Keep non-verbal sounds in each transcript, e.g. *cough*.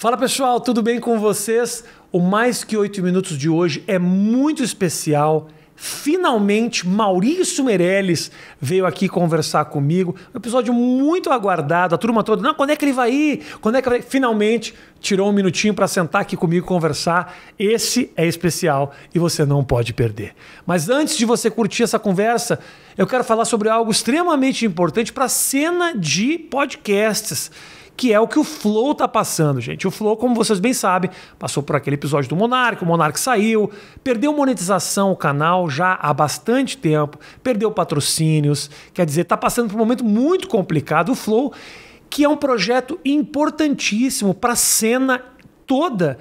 Fala pessoal, tudo bem com vocês? O Mais Que Oito Minutos de hoje é muito especial. Finalmente, Maurício Meirelles veio aqui conversar comigo. Um episódio muito aguardado. A turma toda, não, quando é que ele vai ir? Quando é que vai? Finalmente, tirou um minutinho para sentar aqui comigo e conversar. Esse é especial e você não pode perder. Mas antes de você curtir essa conversa, eu quero falar sobre algo extremamente importante para a cena de podcasts que é o que o Flow tá passando, gente. O Flow, como vocês bem sabem, passou por aquele episódio do Monark, o Monark saiu, perdeu monetização o canal já há bastante tempo, perdeu patrocínios, quer dizer, tá passando por um momento muito complicado o Flow, que é um projeto importantíssimo para a cena toda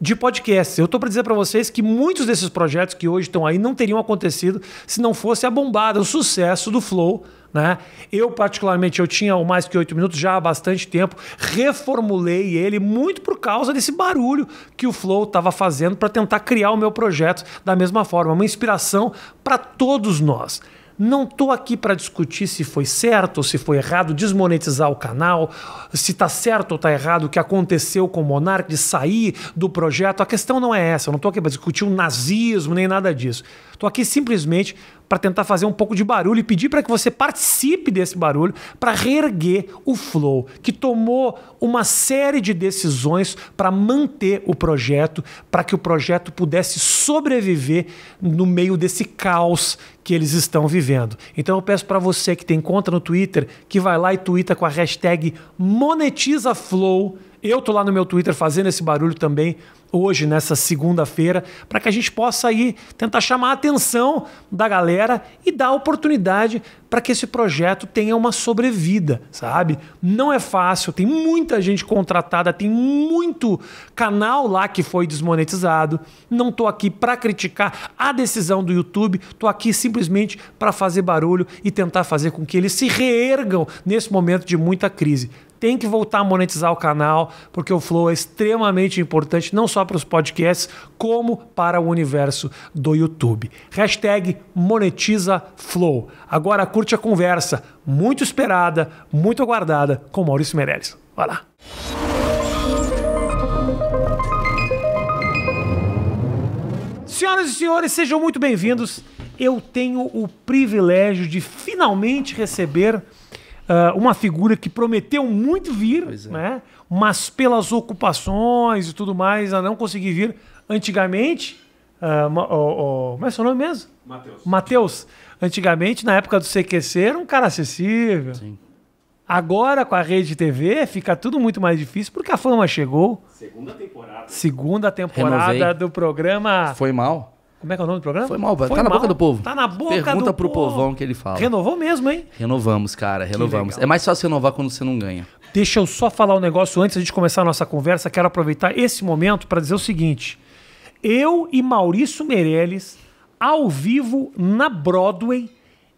de podcasts. Eu estou para dizer para vocês que muitos desses projetos que hoje estão aí não teriam acontecido se não fosse a bombada, o sucesso do Flow né? Eu, particularmente, eu tinha o mais que oito minutos já há bastante tempo, reformulei ele muito por causa desse barulho que o Flow estava fazendo para tentar criar o meu projeto da mesma forma. Uma inspiração para todos nós. Não estou aqui para discutir se foi certo ou se foi errado desmonetizar o canal, se está certo ou está errado o que aconteceu com o Monark de sair do projeto. A questão não é essa. Eu não estou aqui para discutir o nazismo nem nada disso. Estou aqui simplesmente para tentar fazer um pouco de barulho e pedir para que você participe desse barulho para reerguer o Flow, que tomou uma série de decisões para manter o projeto, para que o projeto pudesse sobreviver no meio desse caos que eles estão vivendo. Então eu peço para você que tem conta no Twitter, que vai lá e twitta com a hashtag monetizaflow eu tô lá no meu Twitter fazendo esse barulho também hoje, nessa segunda-feira, para que a gente possa aí tentar chamar a atenção da galera e dar oportunidade para que esse projeto tenha uma sobrevida, sabe? Não é fácil, tem muita gente contratada, tem muito canal lá que foi desmonetizado. Não tô aqui para criticar a decisão do YouTube, tô aqui simplesmente para fazer barulho e tentar fazer com que eles se reergam nesse momento de muita crise tem que voltar a monetizar o canal, porque o Flow é extremamente importante, não só para os podcasts, como para o universo do YouTube. Hashtag monetiza Flow. Agora curte a conversa, muito esperada, muito aguardada, com Maurício Meirelles. Vai lá. Senhoras e senhores, sejam muito bem-vindos. Eu tenho o privilégio de finalmente receber uh, uma figura que prometeu muito vir, é. né? mas pelas ocupações e tudo mais, a não conseguiu vir. Antigamente, uh, ah, o como é seu nome mesmo? Matheus. Matheus. Antigamente, na época do CQC, era um cara acessível. Sim. Agora, com a rede TV, fica tudo muito mais difícil porque a fama chegou. Segunda temporada. Segunda temporada Renovei. do programa. Foi mal? Como é que é o nome do programa? Foi mal, Foi tá mal. na boca do povo. Tá na boca Pergunta do pro povo. povão que ele fala. Renovou mesmo, hein? Renovamos, cara, renovamos. É mais fácil renovar quando você não ganha. Deixa eu só falar um negócio antes de começar a nossa conversa. Quero aproveitar esse momento para dizer o seguinte. Eu e Maurício Meirelles, ao vivo na Broadway,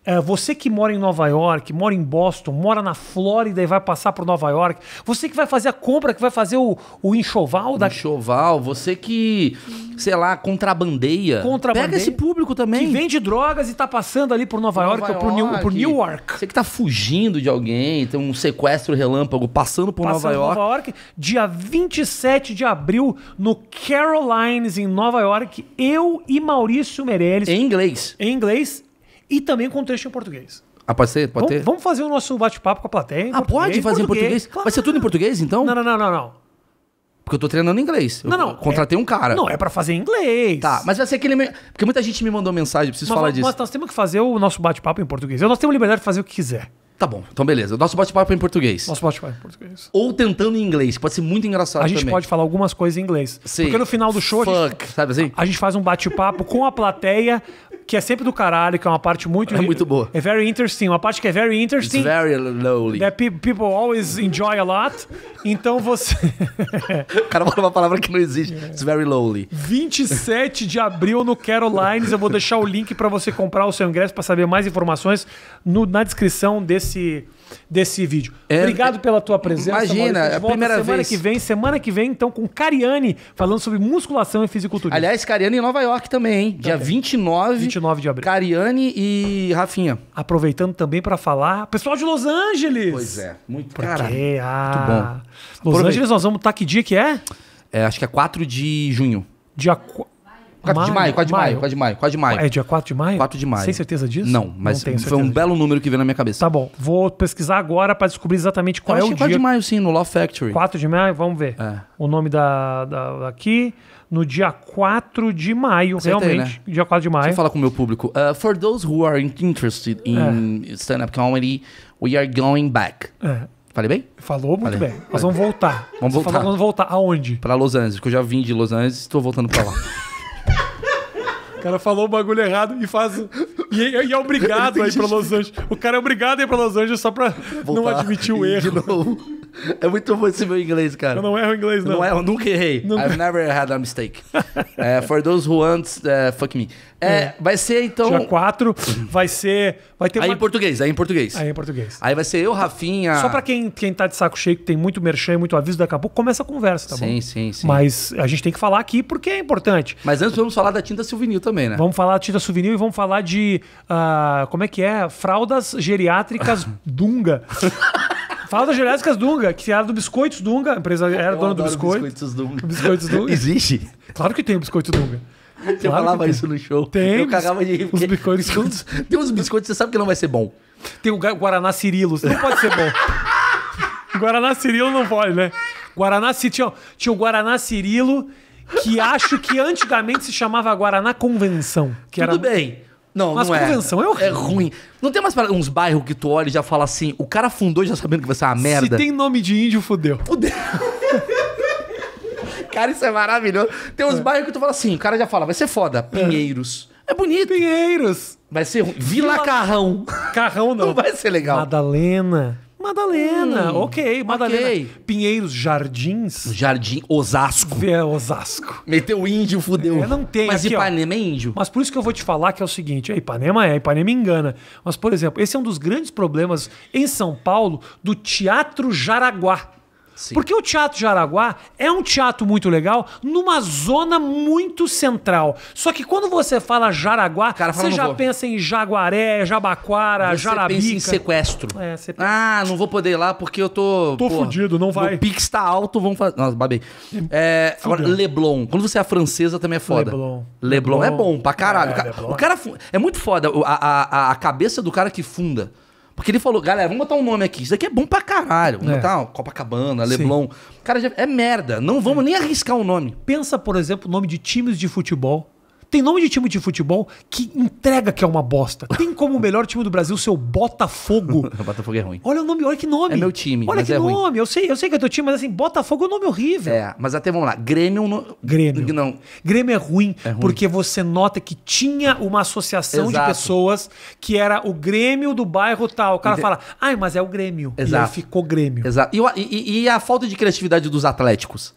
é, você que mora em Nova York, mora em Boston, mora na Flórida e vai passar por Nova York, você que vai fazer a compra, que vai fazer o, o enxoval da. Enxoval, você que, sei lá, contrabandeia. contrabandeia. Pega esse público também. Que vende drogas e tá passando ali por Nova, York, York, ou por, New, por Newark. Você que tá fugindo de alguém, tem um sequestro relâmpago passando por passando Nova York. Nova York, dia 27 de abril, no Carolines, em Nova York, eu e Maurício Meirelles. Em inglês. Em inglês e também com trecho em português. Ah, pode ser? Pode ter? Vamos fazer o nosso bate-papo com a plateia. Em ah, pode fazer em português? Claro. Vai ser tudo em português, então? Não, não, não, não, não. Porque eu tô treinando em inglês. Não, eu não. Contratei é, um cara. Não, é pra fazer em inglês. Tá, mas vai ser aquele. Porque muita gente me mandou mensagem, preciso mas, falar mas, disso. Mas nós temos que fazer o nosso bate-papo em português. Nós temos liberdade de fazer o que quiser. Tá bom, então beleza. O nosso bate-papo é em português. Nosso bate-papo é em português. Ou tentando em inglês, pode ser muito engraçado. A gente também. pode falar algumas coisas em inglês. Sim. Porque no final do show. Fuck, a gente, sabe assim? A, a gente faz um bate-papo com a plateia, que é sempre do caralho, que é uma parte muito. É muito boa. É very interesting. Uma parte que é very interesting. It's very lonely. That people always enjoy a lot. Então você. *laughs* o cara falou uma palavra que não existe. Yeah. It's very lonely. 27 de abril no Carolines. Eu vou deixar o link para você comprar o seu ingresso para saber mais informações no, na descrição desse desse vídeo. É, Obrigado é, pela tua presença. Imagina, é a, primeira semana vez. Semana que vem, semana que vem, então, com Cariani, falando sobre musculação e fisiculturismo. Aliás, Cariani em Nova York também, hein? Dia okay. 29. 29 de abril. Cariani e Rafinha. Aproveitando também para falar, pessoal de Los Angeles. Pois é, muito, Porque, cara, ah, muito bom. Los Aproveita. Angeles, nós vamos estar tá, que dia que é? é? Acho que é 4 de junho. Dia 4 de maio, 4 de maio, 4 de maio, 4 de maio. É dia 4 de maio? 4 de maio. Sem certeza disso? Não, mas não foi um belo número que veio na minha cabeça. Tá bom, vou pesquisar agora pra descobrir exatamente qual Eu é o dia. 4 de maio sim, no Law Factory. 4 de maio, vamos ver. É. O nome da, da aqui no dia 4 de maio, Acertei, realmente, né? dia 4 de maio. Deixa eu falar com o meu público. Uh, for those who are interested é. in é. stand-up comedy, we are going back. É. Falei bem? Falou muito Falei. bem. Nós Falei. vamos voltar. Vamos Você voltar. Falou, vamos voltar aonde? Pra Los Angeles, que eu já vim de Los Angeles e estou voltando pra lá. *laughs* O cara falou o bagulho errado e faz. E, é, e é obrigado aí pra Los Angeles. O cara é obrigado ir pra Los Angeles só pra Voltar não admitir o erro. É muito bom esse meu inglês, cara. Eu não erro inglês, não. Não erro, nunca errei. Nunca. I've never had a mistake. *laughs* É, for those who want, uh, fuck me. É, é, vai ser, então... Dia 4 vai ser... Vai ter aí uma... em português, aí em português. Aí em português. Aí vai ser eu, Rafinha... Só pra quem, quem tá de saco cheio, que tem muito merchan, muito aviso, daqui a pouco começa a conversa, tá sim, bom? Sim, sim, sim. Mas a gente tem que falar aqui porque é importante. Mas antes vamos falar da tinta souvenir também, né? Vamos falar da tinta souvenir e vamos falar de... Uh, como é que é? Fraldas geriátricas *laughs* Dunga. Fala das Gelésicas Dunga, que era do Biscoitos Dunga, a empresa era eu dona do biscoito. Biscoitos Dunga. Biscoitos *laughs* Dunga. Existe? Claro que tem o Biscoito Dunga. Claro eu falava isso no show. Tem. Eu cagava de Os biscoitos. biscoitos. Tem uns biscoitos, você sabe que não vai ser bom. Tem o Guaraná Cirilo, não pode ser bom. Guaraná Cirilo não pode, né? Guaraná tinha, tinha o Guaraná Cirilo, que acho que antigamente se chamava Guaraná Convenção. Que Tudo era... bem. Não, Mas não é. convenção é. é horrível. É ruim. Não tem mais uns bairros que tu olha e já fala assim, o cara fundou já sabendo que vai ser uma merda. Se tem nome de índio, fudeu. Fudeu. *laughs* cara, isso é maravilhoso. Tem uns é. bairros que tu fala assim, o cara já fala, vai ser foda. É. Pinheiros. É, é bonito. Pinheiros. Vai ser ruim. Vila, Vila Carrão. Carrão não. *laughs* Não vai ser legal. Madalena. Madalena, hum, ok, Madalena. Okay. Pinheiros, Jardins. Jardim, Osasco. É, Osasco. Meteu índio, fudeu. É, não tem. Mas aqui, Ipanema ó, é índio. Mas por isso que eu vou te falar que é o seguinte: é, Ipanema é, Ipanema engana. Mas, por exemplo, esse é um dos grandes problemas em São Paulo do Teatro Jaraguá. Sim. Porque o Teatro de Araguá é um teatro muito legal numa zona muito central. Só que quando você fala Jaraguá, Cara, fala, você já vou. pensa em Jaguaré, Jabaquara, você Jarabica. Você pensa em sequestro. É, você pensa... Ah, não vou poder ir lá porque eu tô... Tô porra, fudido, não vai. O Pix tá alto, vamos fazer... Nossa, babei. É, agora, Leblon. Quando você é francesa também é foda. Leblon. Leblon, é Leblon é bom pra caralho. É, o cara, é, é muito foda a, a, a cabeça do cara que funda. Porque ele falou, galera, vamos botar um nome aqui. Isso aqui é bom pra caralho. Vamos é. botar Copacabana, Leblon. Sim. Cara, é merda. Não vamos é. nem arriscar o um nome. Pensa, por exemplo, o nome de times de futebol tem nome de time de futebol que entrega que é uma bosta. Tem como o melhor time do Brasil ser o Botafogo. *laughs* o Botafogo é ruim. Olha o nome, olha que nome. É meu time. Olha que é nome. Ruim. Eu sei, eu sei que é teu time, mas assim, Botafogo é um nome horrível. É, mas até vamos lá. Grêmio no... Grêmio. Não. Grêmio é ruim, é ruim, porque você nota que tinha uma associação Exato. de pessoas que era o Grêmio do bairro tal. O cara fala, ai, mas é o Grêmio. Exato. E aí ficou Grêmio. Exato. E, e, e a falta de criatividade dos atléticos?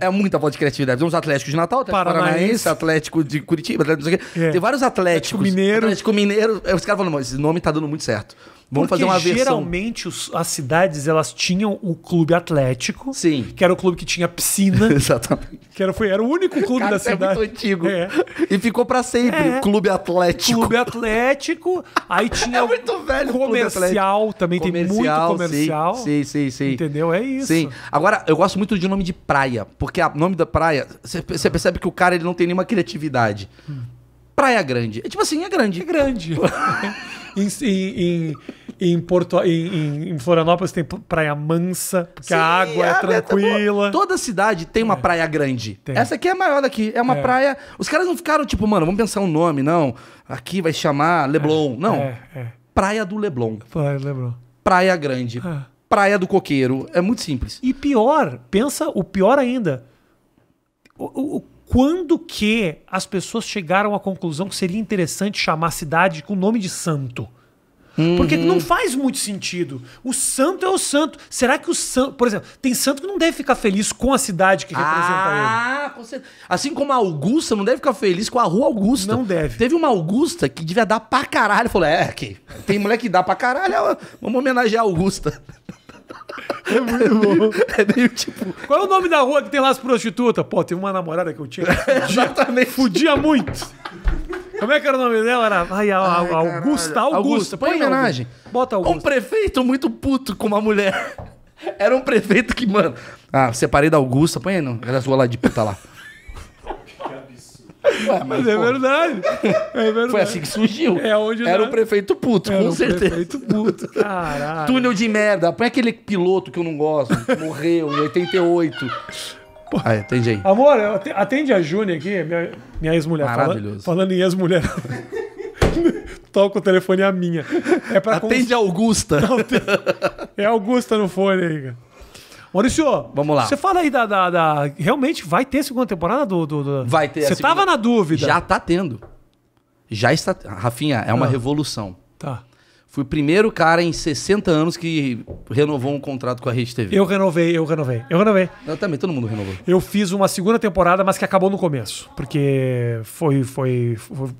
é muita falta de criatividade. Tem uns Atléticos de Natal, Atlético Paranaense, Paranaense Atlético de Curitiba, Atlético, É. Tem vários Atléticos. Atlético Mineiro. Atlético Mineiro. É, os caras falam, esse nome tá dando muito certo. Vamos Porque fazer uma versão. Geralmente os, as cidades elas tinham o clube atlético. Sim. Que era o clube que tinha piscina. *laughs* Exatamente. Que era, foi, era o único clube Cara, da é cidade. É muito antigo. É. E ficou para sempre. É. Clube Atlético. Clube Atlético. Aí tinha. *laughs* É muito velho comercial, também comercial, tem muito comercial. Sim, sim, sim. Entendeu? É isso. Sim. Agora, eu gosto muito de nome de praia. Porque o nome da praia, você ah. percebe que o cara ele não tem nenhuma criatividade. Hum. Praia Grande. É tipo assim, é grande. É grande. *laughs* em, em em, Porto, em, em Florianópolis tem praia mansa, porque Sim, a água é, é tranquila. Toda cidade tem uma é. praia grande. Tem. Essa aqui é a maior daqui. É uma é. praia. Os caras não ficaram tipo, mano, vamos pensar um nome, não. Aqui vai chamar Leblon. É, não. É, praia do Leblon. Praia do Leblon. Praia Grande. Praia do Coqueiro. É muito simples. E pior, pensa o pior ainda. o, o quando que as pessoas chegaram à conclusão que seria interessante chamar a cidade com o nome de santo? Uhum. Porque não faz muito sentido. O santo é o santo. Será que o santo. Por exemplo, tem santo que não deve ficar feliz com a cidade que representa ah, ele. Ah, com certeza. Assim como a Augusta não deve ficar feliz com a Rua Augusta. Não deve. Teve uma Augusta que devia dar pra caralho. Falou, é, aqui. Tem moleque que dá pra caralho. É vamos homenagear a Augusta. É muito *laughs* é bom. É meio tipo. Qual é o nome da rua que tem lá as prostitutas? Pô, tem uma namorada que eu tinha. *laughs* Exatamente. Fudia muito. Como é que era o nome dela? Era, ai, ai, Augusta, Augusta. Põe homenagem. Augusta. Bota Augusta. Um prefeito muito puto com uma mulher. *laughs* Era um prefeito que, mano. Ah, separei da Augusta. Põe aí, não. Era sua lá de puta lá. Ué, mas, mas é, verdade. é, verdade. Foi assim que surgiu. É onde Era o um né? prefeito puto, Era com um certeza. Prefeito puto, caralho. Túnel de merda. Põe aquele piloto que eu não gosto. Morreu em 88. Pô, Aí, ah, atende aí. Amor, atende a Júnia aqui, minha, minha ex-mulher. Maravilhoso. Falando, falando em ex-mulher. *laughs* Toca o telefone é a minha. É pra Atende cons... a Augusta. Não, tem... É Augusta no fone aí, cara. Maurício, vamos lá. Você fala aí da, da, da, Realmente vai ter segunda temporada do. do, do... Vai ter. Você segunda... tava na dúvida. Já tá tendo. Já está. Rafinha, é uma ah. revolução. Tá. Fui o primeiro cara em 60 anos que renovou um contrato com a Rede TV. Eu renovei, eu renovei, eu renovei. Eu também, todo mundo renovou. Eu fiz uma segunda temporada, mas que acabou no começo. Porque foi. foi, foi...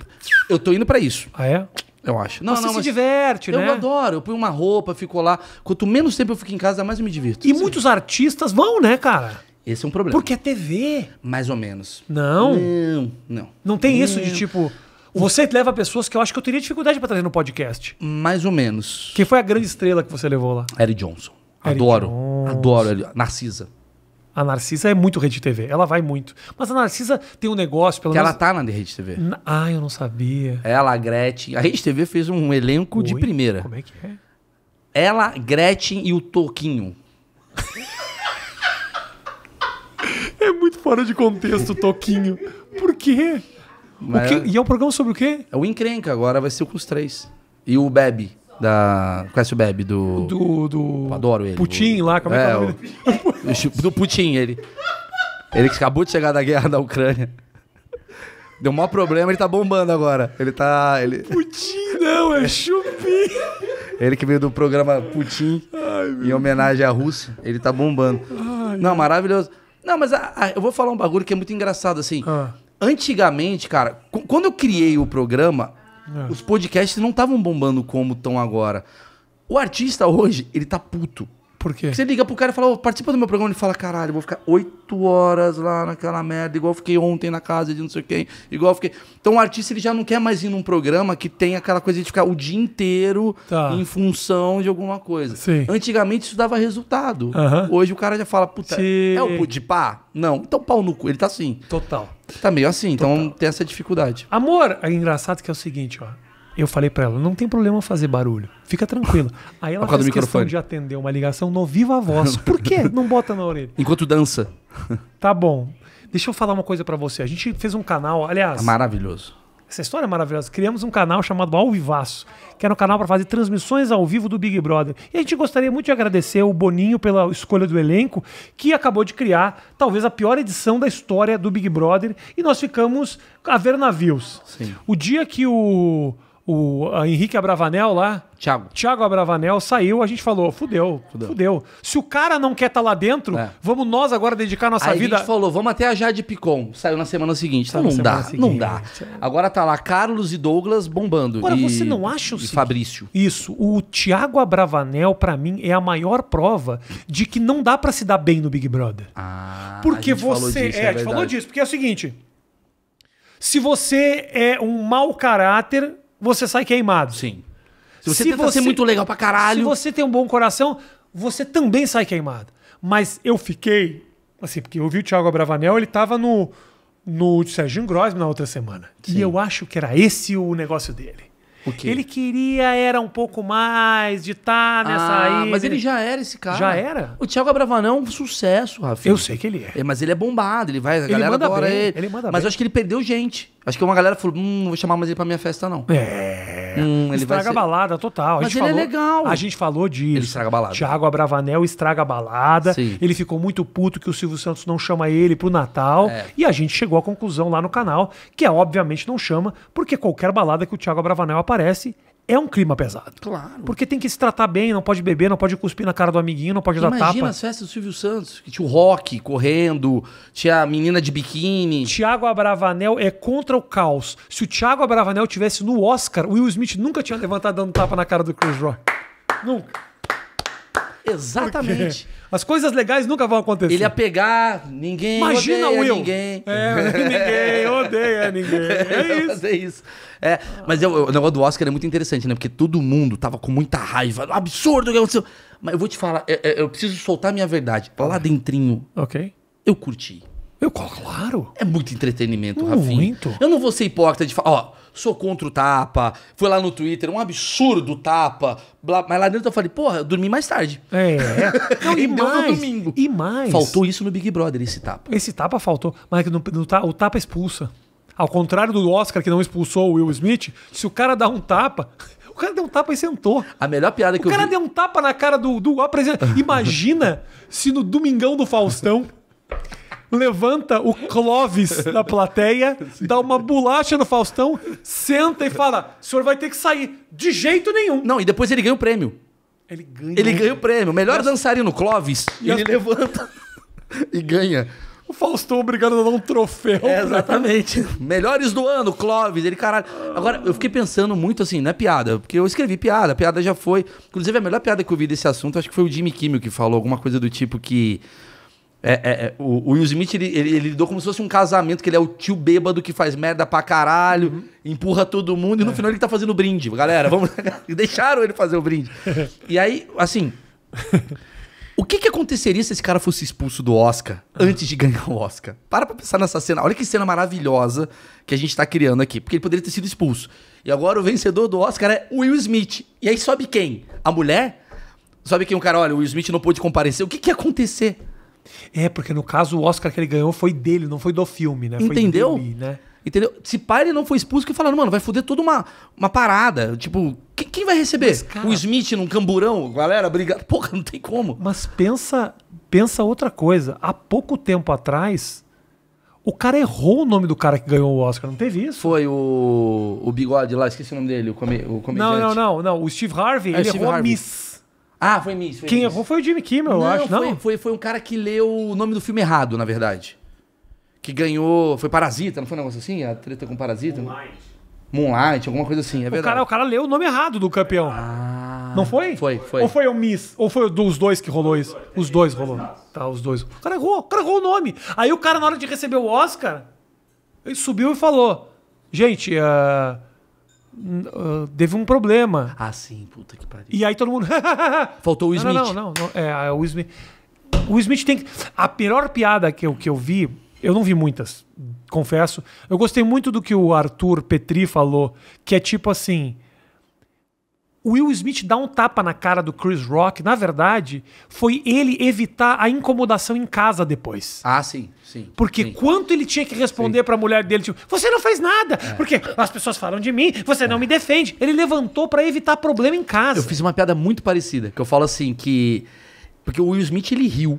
Eu tô indo para isso. Ah, é? Eu acho. Não, não, você mas se diverte, eu né? Eu adoro. Eu ponho uma roupa, fico lá. Quanto menos tempo eu fico em casa, mais eu me divirto. E muitos artistas vão, né, cara? Esse é um problema. Porque é TV. Mais ou menos. Não. Não, não. Não tem não. isso de tipo. Você leva pessoas que eu acho que eu teria dificuldade para trazer no podcast. Mais ou menos. Quem foi a grande estrela que você levou lá? Eric Johnson. adoro. Adoro a Narcisa. A Narcisa é muito Rede TV, ela vai muito. Mas a Narcisa tem um negócio, pelo que menos. ela tá na Rede TV. Na... Ah, eu não sabia. Ela, a Gretchen. A Rede TV fez um elenco Oi? de primeira. Como é que é? Ela, Gretchen e o Toquinho. *laughs* é muito fora de contexto Toquinho. Por quê? Que, e é um programa sobre o quê? É o Encrenca, agora vai ser com os três. E o Bebe. Da. Conhece o Bebe? Do. Do. do... adoro ele. Putin o... lá, como é, que é o... É, do Putin, ele. Ele que acabou de chegar da guerra da Ucrânia. Deu maior problema, ele tá bombando agora. Ele tá. Ele... Putin não, é Chupim. Ele que veio do programa Putin, Ai, em homenagem à Rússia. Ele tá bombando. Ai, não, maravilhoso. Não, mas a, a, eu vou falar um bagulho que é muito engraçado, assim. Ah. Antigamente, cara, quando eu criei o programa, é. os podcasts não estavam bombando como estão agora. O artista hoje, ele tá puto. Por quê? Você liga pro cara e fala, oh, participa do meu programa. Ele fala, caralho, vou ficar oito horas lá naquela merda, igual fiquei ontem na casa de não sei quem, igual fiquei. Então o artista ele já não quer mais ir num programa que tem aquela coisa de ficar o dia inteiro tá. em função de alguma coisa. Sim. Antigamente isso dava resultado. Uh -huh. Hoje o cara já fala, puta, Sim. é o de pá? Não. Então pau no cu. Ele tá assim. Total. Tá meio assim, então Total. então tem essa dificuldade. Amor, é engraçado que é o seguinte, ó. Eu falei para ela, não tem problema fazer barulho. Fica tranquila. *laughs* Aí ela fez questão de atender uma ligação no vivo a voz. *laughs* Por quê? Não bota na orelha. Enquanto dança. Tá bom. Deixa eu falar uma coisa para você. A gente fez um canal, aliás. É maravilhoso. Essa história é maravilhosa. Criamos um canal chamado Ao Vivaço, que era um canal para fazer transmissões ao vivo do Big Brother. E a gente gostaria muito de agradecer o Boninho pela escolha do elenco, que acabou de criar talvez a pior edição da história do Big Brother. E nós ficamos a ver navios. Sim. O dia que o o Henrique Abravanel lá. Thiago. Thiago Abravanel saiu, a gente falou, fudeu, fudeu. fudeu. Se o cara não quer estar tá lá dentro, é. vamos nós agora dedicar nossa Aí vida. A gente falou, vamos até a Jade Picon. Saiu na semana seguinte. Tá, não, dá, seguinte. não é. dá. Agora tá lá Carlos e Douglas bombando. Agora, e, você não acha o e Fabrício. Isso, o Thiago Abravanel, para mim, é a maior prova de que não dá para se dar bem no Big Brother. Ah, porque você. Disso, é, é a gente falou disso, porque é o seguinte. Se você é um mau caráter, você sai queimado. Sim. Se você se você, ser muito legal pra caralho. Se você tem um bom coração, você também sai queimado. Mas eu fiquei, assim, porque eu vi o Thiago Abravanel, ele tava no, no Serginho Grosme na outra semana. Sim. E eu acho que era esse o negócio dele. O quê? Ele queria era um pouco mais de estar tá nessa ah, aí. Mas ele já era esse cara. Já era? O Thiago Abravanel é um sucesso, Rafinha. Eu sei que ele é. é. Mas ele é bombado, ele vai, a ele galera adora bem, ele. ele manda mas bem. eu acho que ele perdeu gente. Acho que uma galera falou, hum, não vou chamar mais ele pra minha festa, não. É. Hum, ele estraga ser... a balada total. A Mas ele é falou, é legal. A gente falou disso. Ele estraga a balada. Thiago Abravanel estraga a balada. Sim. Ele ficou muito puto que o Silvio Santos não chama ele pro Natal. É. E a gente chegou à conclusão lá no canal, que é obviamente não chama, porque qualquer balada que o Thiago Abravanel aparece, é um clima pesado. Claro. Porque tem que se tratar bem, não pode beber, não pode cuspir na cara do amiguinho, não pode Imagina dar tapa. Imagina as festas do Silvio Santos, que tinha o rock correndo, tinha a menina de biquíni. Tiago Abravanel é contra o caos. Se o Tiago Abravanel tivesse no Oscar, o Will Smith nunca tinha levantado dando tapa na cara do Chris Rock. Nunca. Exatamente. As coisas legais nunca vão acontecer. Ele ia pegar, ninguém Imagina odeia Will. ninguém. É, ninguém odeia ninguém. *laughs* É isso. É isso. É, mas eu, o negócio do Oscar é muito interessante, né? Porque todo mundo tava com muita raiva. Absurdo o que aconteceu. Mas eu vou te falar, eu, é, é, eu preciso soltar a minha verdade. Lá dentrinho, Ok. eu curti. Eu, claro. É muito entretenimento, Rafinha. Muito. Eu não vou ser hipócrita de falar, ó, sou contra o tapa, fui lá no Twitter, um absurdo tapa, blá, mas lá dentro eu falei, porra, eu dormi mais tarde. É. *laughs* Não, e, e mais, domingo. E mais. Faltou isso no Big Brother, esse tapa. Esse tapa faltou, mas é no, no, no, o tapa expulsa. Ao contrário do Oscar que não expulsou o Will Smith, se o cara dá um tapa, *laughs* o cara deu um tapa e sentou. A melhor piada o que eu vi. O cara deu um tapa na cara do, do apresentador. *laughs* Imagina se no Domingão do Faustão levanta o Clóvis da plateia, Sim. *laughs* dá uma bolacha no Faustão, senta e fala: o senhor vai ter que sair. De jeito nenhum. Não, e depois ele ganha o prêmio. Ele ganha. Ele ganha o prêmio. Melhor dançarino Clóvis. E ele as... levanta e ganha. O Faustão obrigado a dar um troféu. É, exatamente. Melhores do ano, Clóvis. Ele, caralho. Agora, eu fiquei pensando muito assim, não é piada, porque eu escrevi piada, a piada já foi. Inclusive, a melhor piada que eu vi desse assunto, acho que foi o Jimmy Kimmel que falou alguma coisa do tipo que. É, é, é, o, o Will Smith, ele, ele, ele, lidou como se fosse um casamento, que ele é o tio bêbado que faz merda pra caralho, uhum. empurra todo mundo, e no é. final ele tá fazendo brinde. Galera, vamos. *laughs* *laughs* deixaram ele fazer o brinde. E aí, assim. *laughs* O que, que aconteceria se esse cara fosse expulso do Oscar antes de ganhar o Oscar? Para pra pensar nessa cena. Olha que cena maravilhosa que a gente tá criando aqui. Porque ele poderia ter sido expulso. E agora o vencedor do Oscar é Will Smith. E aí sobe quem? A mulher? Sobe quem? O cara, olha, o Will Smith não pôde comparecer. O que, que ia acontecer? É, porque no caso o Oscar que ele ganhou foi dele, não foi do filme, né? Entendeu? Foi dele, né? Entendeu? Se pá, ele não foi expulso, que falaram, mano, vai foder toda uma, uma parada. Tipo, quem, quem vai receber? Mas, cara, o Smith num camburão? Galera, obrigado. *laughs* Porra, não tem como. Mas pensa, pensa outra coisa. Há pouco tempo atrás, o cara errou o nome do cara que ganhou o Oscar, não teve isso? Foi o, o bigode lá, esqueci o nome dele, o, come, o comediante. Não, não, não, não. O Steve Harvey, ah, ele Steve errou Harvey. Miss. Ah, foi Miss. Foi Quem Miss. errou foi o Jimmy Kimmel, não, eu acho, foi, não? Foi, foi um cara que leu o nome do filme errado, na verdade que ganhou. Foi Parasita, não foi um negócio assim? A treta com Parasita? Moonlight. Moonlight, alguma coisa assim, é verdade. O cara, o cara leu o nome errado do campeão. Ah, não foi? Foi, foi. Ou foi o Miss? Ou foi dos dois que rolou isso? Os dois rolou. Tá, os dois. O cara errou, o cara errou o nome. Aí o cara, na hora de receber o Oscar, ele subiu e falou: Gente, uh, Uh, teve um problema. Ah, sim, puta que pariu. E aí todo mundo. *laughs* Faltou o Smith. Não, não, não. não, não. É, o Smith. O Smith tem que. A pior piada que eu, que eu vi eu não vi muitas, confesso. Eu gostei muito do que o Arthur Petri falou, que é tipo assim. O Will Smith dá um tapa na cara do Chris Rock, na verdade, foi ele evitar a incomodação em casa depois. Ah, sim, sim. Porque sim. quanto ele tinha que responder para a mulher dele, tipo, você não fez nada, é. porque as pessoas falam de mim, você é. não me defende. Ele levantou para evitar problema em casa. Eu fiz uma piada muito parecida, que eu falo assim que porque o Will Smith ele riu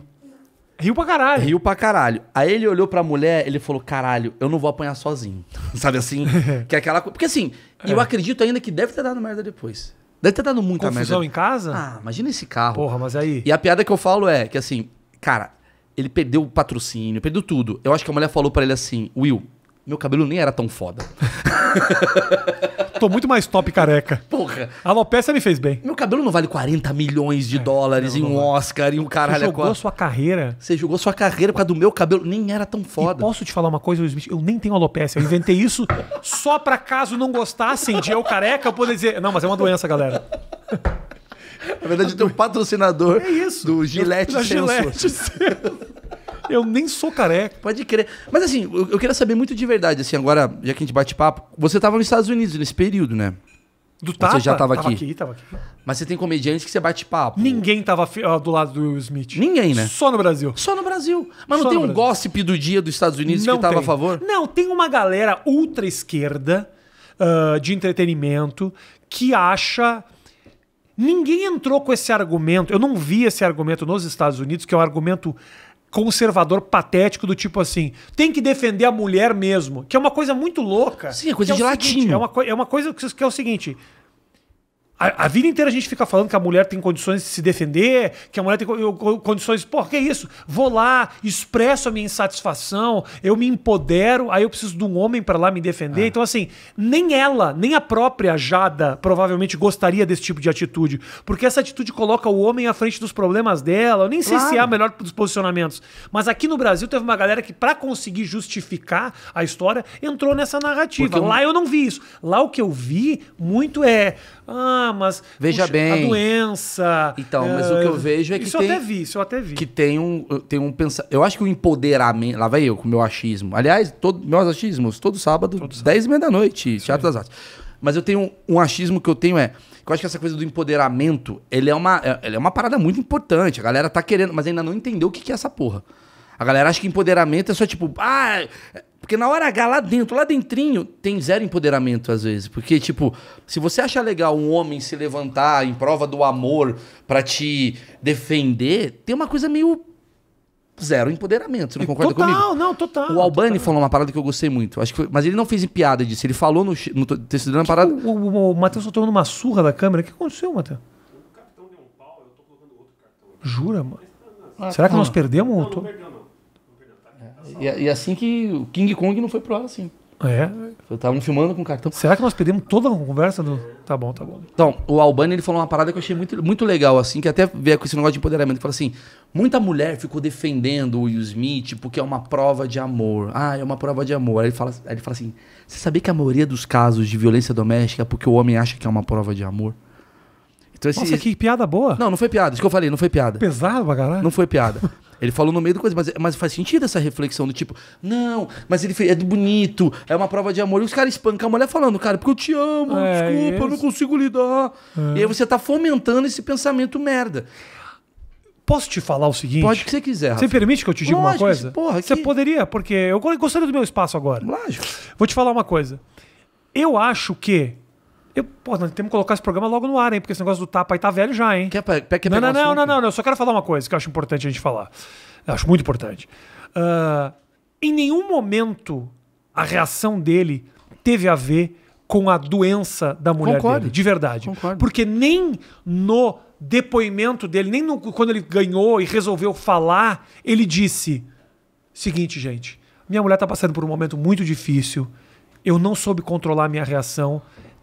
Riu pra caralho. Riu pra caralho. Aí ele olhou pra mulher, ele falou: caralho, eu não vou apanhar sozinho. *laughs* Sabe assim? *laughs* que é aquela coisa. Porque assim, é. eu acredito ainda que deve ter dado merda depois. Deve ter dado muita Confusão merda. em casa? Ah, imagina esse carro. Porra, mas aí. E a piada que eu falo é que assim, cara, ele perdeu o patrocínio, perdeu tudo. Eu acho que a mulher falou para ele assim: Will, meu cabelo nem era tão foda. *laughs* *laughs* Tô muito mais top careca. Porra. A alopecia me fez bem. Meu cabelo não vale 40 milhões de é, dólares em um vale. Oscar, em um caralho. Você é jogou a sua carreira. Você jogou sua carreira por causa do meu cabelo. Nem era tão foda. E posso te falar uma coisa, Will Smith? Eu nem tenho alopecia. Eu inventei isso só pra caso não gostassem de eu careca, eu poder dizer... Não, mas é uma doença, galera. Na verdade, tem um patrocinador é do Gillette, eu, Gillette Sensor. *laughs* Eu nem sou careca. Pode crer. Mas assim, eu, eu queria saber muito de verdade, assim, agora, já que a gente bate papo, você estava nos Estados Unidos nesse período, né? Do você já estava aqui? aqui? Tava aqui, Mas você tem comediantes que você bate papo. Ninguém estava do lado do Will Smith. Ninguém, né? Só no Brasil. Só no Brasil. Mas Só não tem um gossip do dia dos Estados Unidos não que estava a favor? Não, tem uma galera ultra esquerda uh, de entretenimento que acha... Ninguém entrou com esse argumento. Eu não vi esse argumento nos Estados Unidos, que é um argumento conservador patético do tipo assim, tem que defender a mulher mesmo, que é uma coisa muito louca. Sim, é coisa é de é latim. é, uma, é uma coisa que é o seguinte, a, a, vida inteira a gente fica falando que a mulher tem condições de se defender, que a mulher tem condições. Pô, que isso? Vou lá, expresso a minha insatisfação, eu me empodero, aí eu preciso de um homem para lá me defender. É. Então, assim, nem ela, nem a própria Jada provavelmente gostaria desse tipo de atitude. Porque essa atitude coloca o homem à frente dos problemas dela. Eu nem sei claro. se é a melhor dos posicionamentos. Mas aqui no Brasil teve uma galera que, para conseguir justificar a história, entrou nessa narrativa. Porque lá eu não vi isso. Lá o que eu vi muito é. Ah, mas veja puxa, bem a doença. Então, mas o que eu é, vejo é que isso tem, eu até vi, isso eu até vi. Que tem um tem um pensar. Eu acho que o empoderamento. Lá vai eu com o meu achismo. Aliás, todo, meus achismos todo sábado, todo sábado. 10 e meia da noite, Sim. Teatro das Artes. Mas eu tenho um, um achismo que eu tenho é eu acho que essa coisa do empoderamento, ele é uma, é, ele é uma parada muito importante. A galera tá querendo, mas ainda não entendeu o que, que é essa porra. A galera acha que empoderamento é só tipo, ah, porque na hora H, lá dentro, lá dentrinho, tem zero empoderamento às vezes. Porque, tipo, se você acha legal um homem se levantar em prova do amor para te defender, tem uma coisa meio zero empoderamento. Você não concorda total, comigo? Não, não, total. O Albani total. falou uma parada que eu gostei muito. Acho que foi, mas ele não fez piada disso. Ele falou no, no texto dele uma parada. O, o, o Matheus uma surra da câmera. O que aconteceu, Matheus? O capitão deu um pau, eu tô colocando outro cartão. Jura, mano? Ah, Será que ah. nós perdemos? Não, não perdemos. E, e, assim que o King Kong não foi pro ar assim. É. Estavam filmando com cartão. Será que nós perdemos toda a conversa do. Tá bom, tá bom. Então, o Albani ele falou uma parada que eu achei muito, muito legal, assim, que até veio com esse negócio de empoderamento. Ele falou assim: muita mulher ficou defendendo o Will Smith porque é uma prova de amor. Ah, é uma prova de amor. Aí ele fala, aí ele fala assim: você sabia que a maioria dos casos de violência doméstica é porque o homem acha que é uma prova de amor? Então, esse, Nossa, que piada boa. Não, não foi piada. Isso que eu falei, não foi piada. Pesado pra caralho. Não foi piada. Ele falou no meio da coisa, mas, mas faz sentido essa reflexão do tipo, não, mas ele fez, é bonito, é uma prova de amor. E os caras espancam a mulher falando, cara, porque eu te amo, é, desculpa, eu não consigo lidar. É. E aí você tá fomentando esse pensamento merda. Posso te falar o seguinte? Pode que você quiser. Você permite que eu te diga Lógico, uma coisa? Porra, Você que... poderia, porque eu gostaria do meu espaço agora. Lógico. Vou te falar uma coisa. Eu acho que eu, pô, nós temos que colocar esse programa logo no ar, hein? Porque esse negócio do tapa aí tá velho já, hein? Quer, quer não, não, não, não, não, não. Eu só quero falar uma coisa que eu acho importante a gente falar. Eu acho muito importante. Uh, em nenhum momento a reação dele teve a ver com a doença da mulher Concordo. dele. De verdade. Concordo. Porque nem no depoimento dele, nem no, quando ele ganhou e resolveu falar, ele disse: seguinte, gente, minha mulher tá passando por um momento muito difícil. Eu não soube controlar a minha reação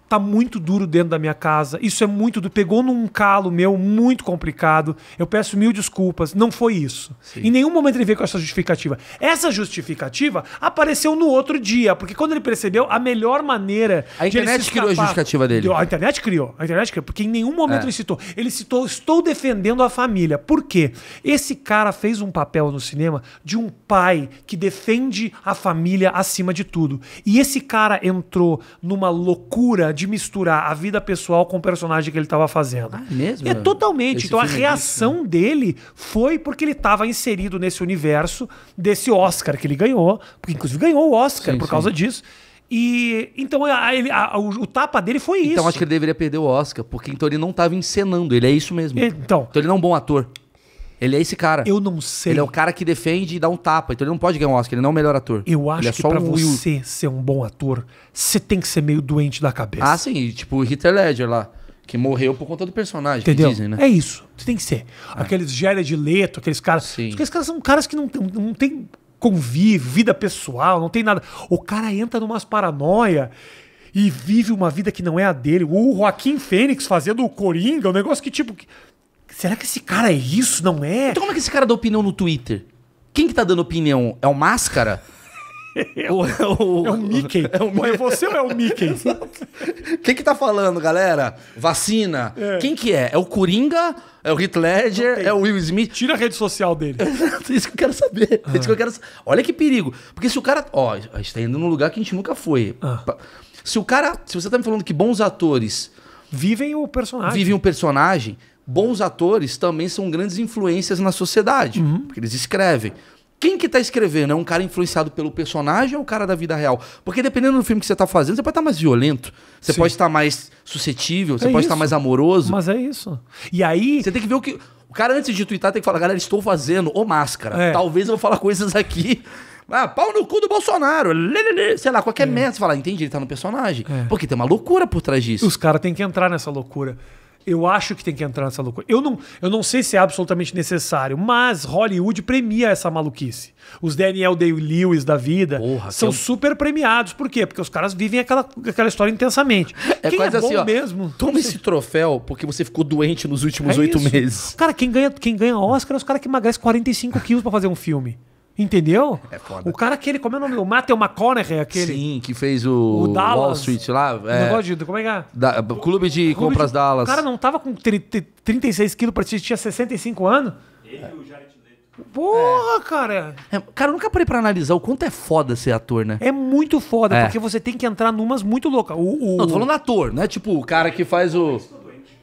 tá muito duro dentro da minha casa. Isso é muito duro. Pegou num calo meu muito complicado. Eu peço mil desculpas. Não foi isso. Sim. Em nenhum momento ele veio com essa justificativa. Essa justificativa apareceu no outro dia, porque quando ele percebeu, a melhor maneira. A internet escapar, criou a justificativa dele. A internet criou. A internet criou, porque em nenhum momento é. ele citou. Ele citou: estou defendendo a família. Por quê? Esse cara fez um papel no cinema de um pai que defende a família acima de tudo. E esse cara entrou numa loucura de misturar a vida pessoal com o personagem que ele estava fazendo. Ah, é mesmo? É totalmente. Esse então a é reação é isso, dele foi porque ele estava inserido nesse universo desse Oscar que ele ganhou, porque inclusive ganhou o Oscar sim, por sim. causa disso. E então a, a, o, tapa dele foi então, isso. Então acho que ele deveria perder o Oscar, porque então ele não estava encenando, ele é isso mesmo. Então, então ele não é um bom ator. Ele é esse cara. Eu não sei. Ele é o cara que defende e dá um tapa. Então ele não pode ganhar um Oscar, ele não é o melhor ator. Eu acho ele é que pra um você Will. ser um bom ator, você tem que ser meio doente da cabeça. Ah, sim. Tipo o Hitler Ledger lá. Que morreu por conta do personagem, Entendeu? Dizem, né? É isso. Você tem que ser. Ah. Aqueles de Leto, aqueles caras. Sim. Aqueles caras são caras que não, não tem convívio, vida pessoal, não tem nada. O cara entra numas paranoia e vive uma vida que não é a dele. O Joaquim Fênix fazendo o Coringa, um negócio que tipo. Será que esse cara é isso? Não é? Então como é que esse cara dá opinião no Twitter? Quem que tá dando opinião? É o Máscara? *laughs* É o, é o, é o Mickey. É, o, é você ou é o Mickey? *laughs* Quem que tá falando, galera? Vacina. É. Quem que é? É o Coringa? É o Heath Ledger? É o Will Smith? Tira a rede social dele. É *laughs* isso que eu quero saber. Ah. Isso que eu quero... Olha que perigo. Porque se o cara... Ó, a gente tá indo num lugar que a gente nunca foi. Ah. Se o cara... Se você tá me falando que bons atores... Vivem o personagem. Vivem o personagem bons atores também são grandes influências na sociedade, uhum. porque eles escrevem. Quem que tá escrevendo? É um cara influenciado pelo personagem ou é o cara da vida real? Porque dependendo do filme que você tá fazendo, você pode estar tá mais violento, você Sim. pode estar tá mais suscetível, é você pode estar tá mais amoroso. Mas é isso. E aí. Você tem que ver o que. O cara, antes de twittar, tem que falar, galera, estou fazendo, o máscara. É. Talvez eu vou falar coisas aqui. *laughs* Ah, pau no cu do Bolsonaro. sei lá, qualquer é. merda. Você fala, ah, entendi, ele tá no personagem. É. Porque tem uma loucura por trás disso. Os caras têm que entrar nessa loucura. Eu acho que tem que entrar nessa loucura. Eu não, eu não sei se é absolutamente necessário, mas Hollywood premia essa maluquice. Os Daniel Day-Lewis da vida Porra, são eu... super premiados. Por quê? Porque os caras vivem aquela, aquela história intensamente. É quem quase é bom assim, ó, mesmo. Toma esse troféu porque você ficou doente nos últimos é oito é meses. Cara, quem ganha, quem ganha Oscar é os caras que emagrecem 45 quilos para fazer um filme. Entendeu? É foda. O cara que ele, como é o nome? O Matthew McConaughey, aquele. Sim, que fez o, o Dallas, Wall Street lá. É, negócio de, como é que é? Da, clube de clube compras de, Dallas. O cara não tava com 30, 36 quilos pra assistir, tinha 65 anos. Ele e o Jared Porra, é. cara! É, cara, eu nunca parei pra analisar o quanto é foda ser ator, né? É muito foda, é. porque você tem que entrar numas muito loucas. O, o... Não, tô falando ator, não é tipo o cara que faz o.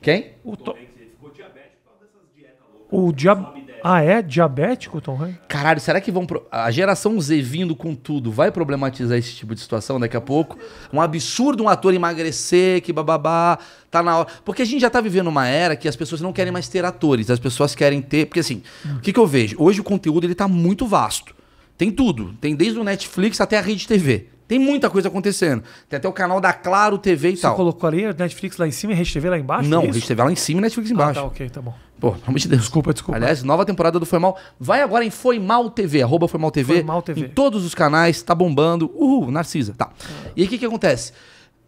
Quem? O, to... o diabético, dietas loucas. O diabo. Ah, é? Diabético, Tom Hanks? Caralho, será que vão. Pro... A geração Z vindo com tudo vai problematizar esse tipo de situação daqui a pouco? Um absurdo um ator emagrecer, que bababá, tá na hora. Porque a gente já tá vivendo uma era que as pessoas não querem mais ter atores, as pessoas querem ter. Porque assim, o que, que eu vejo? Hoje o conteúdo ele tá muito vasto. Tem tudo. Tem desde o Netflix até a rede TV. Tem muita coisa acontecendo. Tem até o canal da Claro TV e Você tal. Você colocou ali Netflix lá em cima e Rede TV lá embaixo? Não, é Rede TV lá em cima e Netflix ah, embaixo. Ah, tá, ok, tá bom. Pô, pelo amor de Deus. Desculpa, desculpa. Aliás, nova temporada do Foi Mal. Vai agora em Foi Mal TV, arroba Foi Mal TV. Foi Mal TV. Em todos os canais, tá bombando. Uhul, Narcisa. Tá. É. E aí o que, que acontece?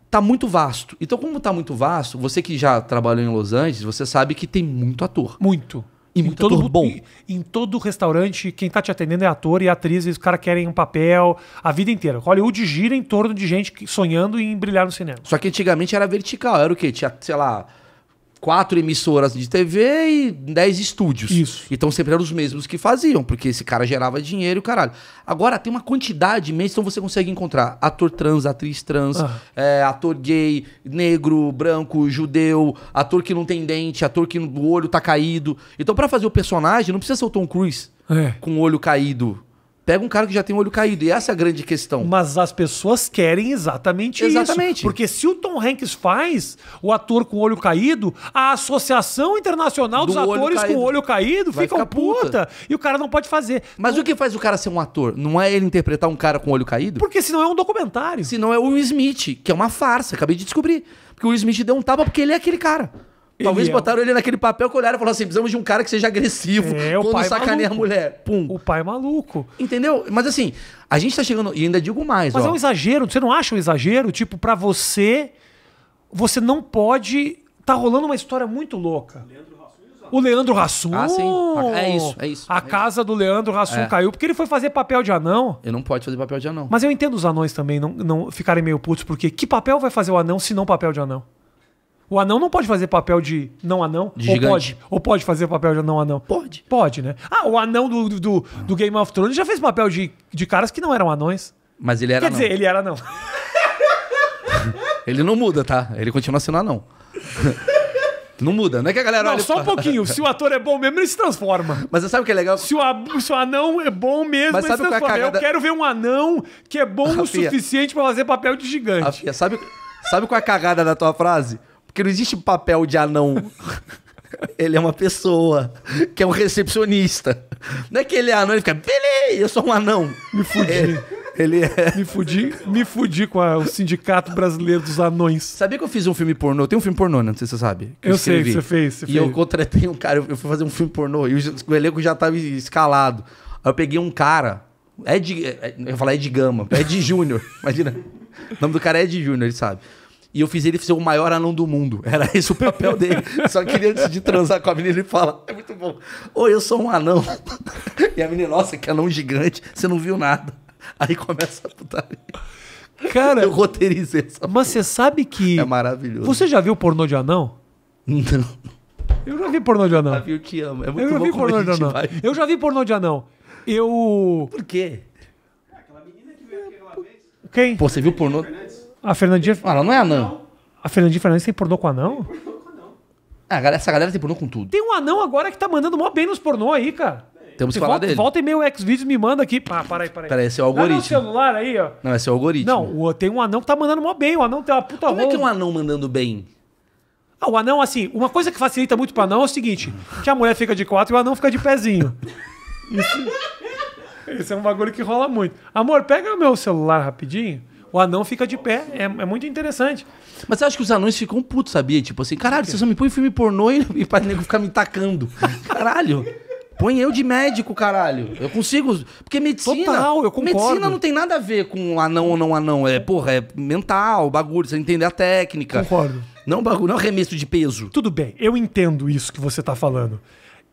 Tá muito vasto. Então, como tá muito vasto, você que já trabalhou em Los Angeles, você sabe que tem muito ator. Muito. E muito em todo, ator bom. Em, em todo restaurante, quem tá te atendendo é ator e atriz, e os caras querem um papel a vida inteira. Hollywood gira em torno de gente sonhando em brilhar no cinema. Só que antigamente era vertical, era o quê? Tinha, sei lá, quatro emissoras de TV e dez estúdios. Isso. Então sempre eram os mesmos que faziam, porque esse cara gerava dinheiro e caralho. Agora tem uma quantidade imensa, então você consegue encontrar ator trans, atriz trans, ah. é, ator gay, negro, branco, judeu, ator que não tem dente, ator que o olho tá caído. Então para fazer o personagem não precisa ser o Tom Cruise é. com o olho caído Pega um cara que já tem o olho caído. E essa é a grande questão. Mas as pessoas querem exatamente, exatamente. isso. Porque se o Tom Hanks faz o ator com o olho caído, a Associação Internacional Do dos Atores com o Olho Caído Vai fica puta. puta. E o cara não pode fazer. Mas o que faz o cara ser um ator? Não é ele interpretar um cara com o olho caído? Porque senão é um documentário. Senão é o Will Smith, que é uma farsa. Acabei de descobrir. Porque o Will Smith deu um tapa porque ele é aquele cara. Talvez é botaram ele naquele papel que olharam e falaram assim: precisamos de um cara que seja agressivo é, quando sacaneia maluco. a mulher. Pum. O pai é maluco. Entendeu? Mas assim, a gente tá chegando. E ainda digo mais. Mas ó. é um exagero. Você não acha um exagero? Tipo, para você, você não pode. Tá rolando uma história muito louca. o Leandro Rassum. Ah, sim. É isso, é isso. A é casa isso. do Leandro Rassum é. caiu porque ele foi fazer papel de anão. Ele não pode fazer papel de anão. Mas eu entendo os anões também não, não ficarem meio putos, porque que papel vai fazer o anão se não papel de anão? O anão não pode fazer papel de não anão? De ou gigante. pode? Ou pode fazer papel de não anão? Pode. Pode, né? Ah, o anão do, do, do Game of Thrones já fez papel de, de caras que não eram anões. Mas ele era Quer anão. dizer, ele era anão. ele não muda, tá? Ele continua sendo anão. *laughs* Não muda, não é que a galera. Não, olha... só um pouquinho. Se o ator é bom mesmo, ele se transforma. Mas você sabe o que é legal? Se o, ab... se o anão é bom mesmo, Mas ele sabe se é transforma. É cagada... Eu quero ver um anão que é bom o suficiente para fazer papel de gigante. sabe, sabe qual é a cagada da tua frase? Porque não existe papel de anão. *laughs* ele é uma pessoa que é um recepcionista. Não é que ele é anão, ele fica, Billy, eu sou um anão. Me fudi. Ele, é, ele é... Me fudi, me fudi com a, o Sindicato Brasileiro dos Anões. Sabia que eu fiz um filme pornô? Tem um filme pornô, né? Não sei se você sabe. Eu, eu sei que você fez. Você e fez. eu contratei um cara, eu fui fazer um filme pornô e o elenco já estava escalado. Aí eu peguei um cara, Ed, é, eu ia falar Ed Gama, Ed Júnior, *laughs* imagina. O nome do cara é Ed Júnior, ele sabe. E eu fiz ele ser o maior anão do mundo. Era *laughs* esse o papel dele. Só que ele, antes de transar com a menina, ele fala: É muito bom. Oi, eu sou um anão. *laughs* E a menina, nossa, que anão gigante, você não viu nada. Aí começa a putaria. Cara. Eu roteirizei essa. Mas você sabe que. É maravilhoso. Você já viu pornô de anão? Não. Eu já vi pornô de anão. Já vi, eu te amo. É muito eu já bom vi pornô de anão. Vai. Eu já vi pornô de anão. Eu. Por quê? Aquela menina que veio aqui uma vez. Quem? Pô, você viu pornô. A Fernandinha. Ela não é anão. A Fernandinha Fernandes tem pornô com anão? Ah, galera- essa galera tem pornô com tudo. Tem um anão agora que tá mandando mó bem nos pornô aí, cara. Temos que falar volta, dele. volta e meio o Xvideos me manda aqui. Ah, para aí, para aí. Pera aí, esse é o algoritmo. celular aí, ó. Não, esse é o algoritmo. Não, o- tem um anão que tá mandando mó bem. O anão tem uma puta Como é que é um anão mandando bem? Ah, o anão, assim, uma coisa que facilita muito pro anão é o seguinte: que a mulher fica de quatro e o anão fica de pezinho. *laughs* Isso, isso é um bagulho que rola muito. Amor, pega meu celular rapidinho o anão fica de pé. É, é muito interessante. Mas eu acho que os anões ficam putos, sabia? Tipo assim, caralho, vocês só me um filme pornô e, o *laughs* para nego ficar me tacando. Caralho. Põe eu de médico, caralho. Eu consigo. Porque medicina. Total, eu concordo. Medicina não tem nada a ver com anão ou não anão. É, porra, é mental, bagulho, você entender a técnica. Concordo. Não bagulho, não arremesso é de peso. Tudo bem, eu entendo isso que você tá falando.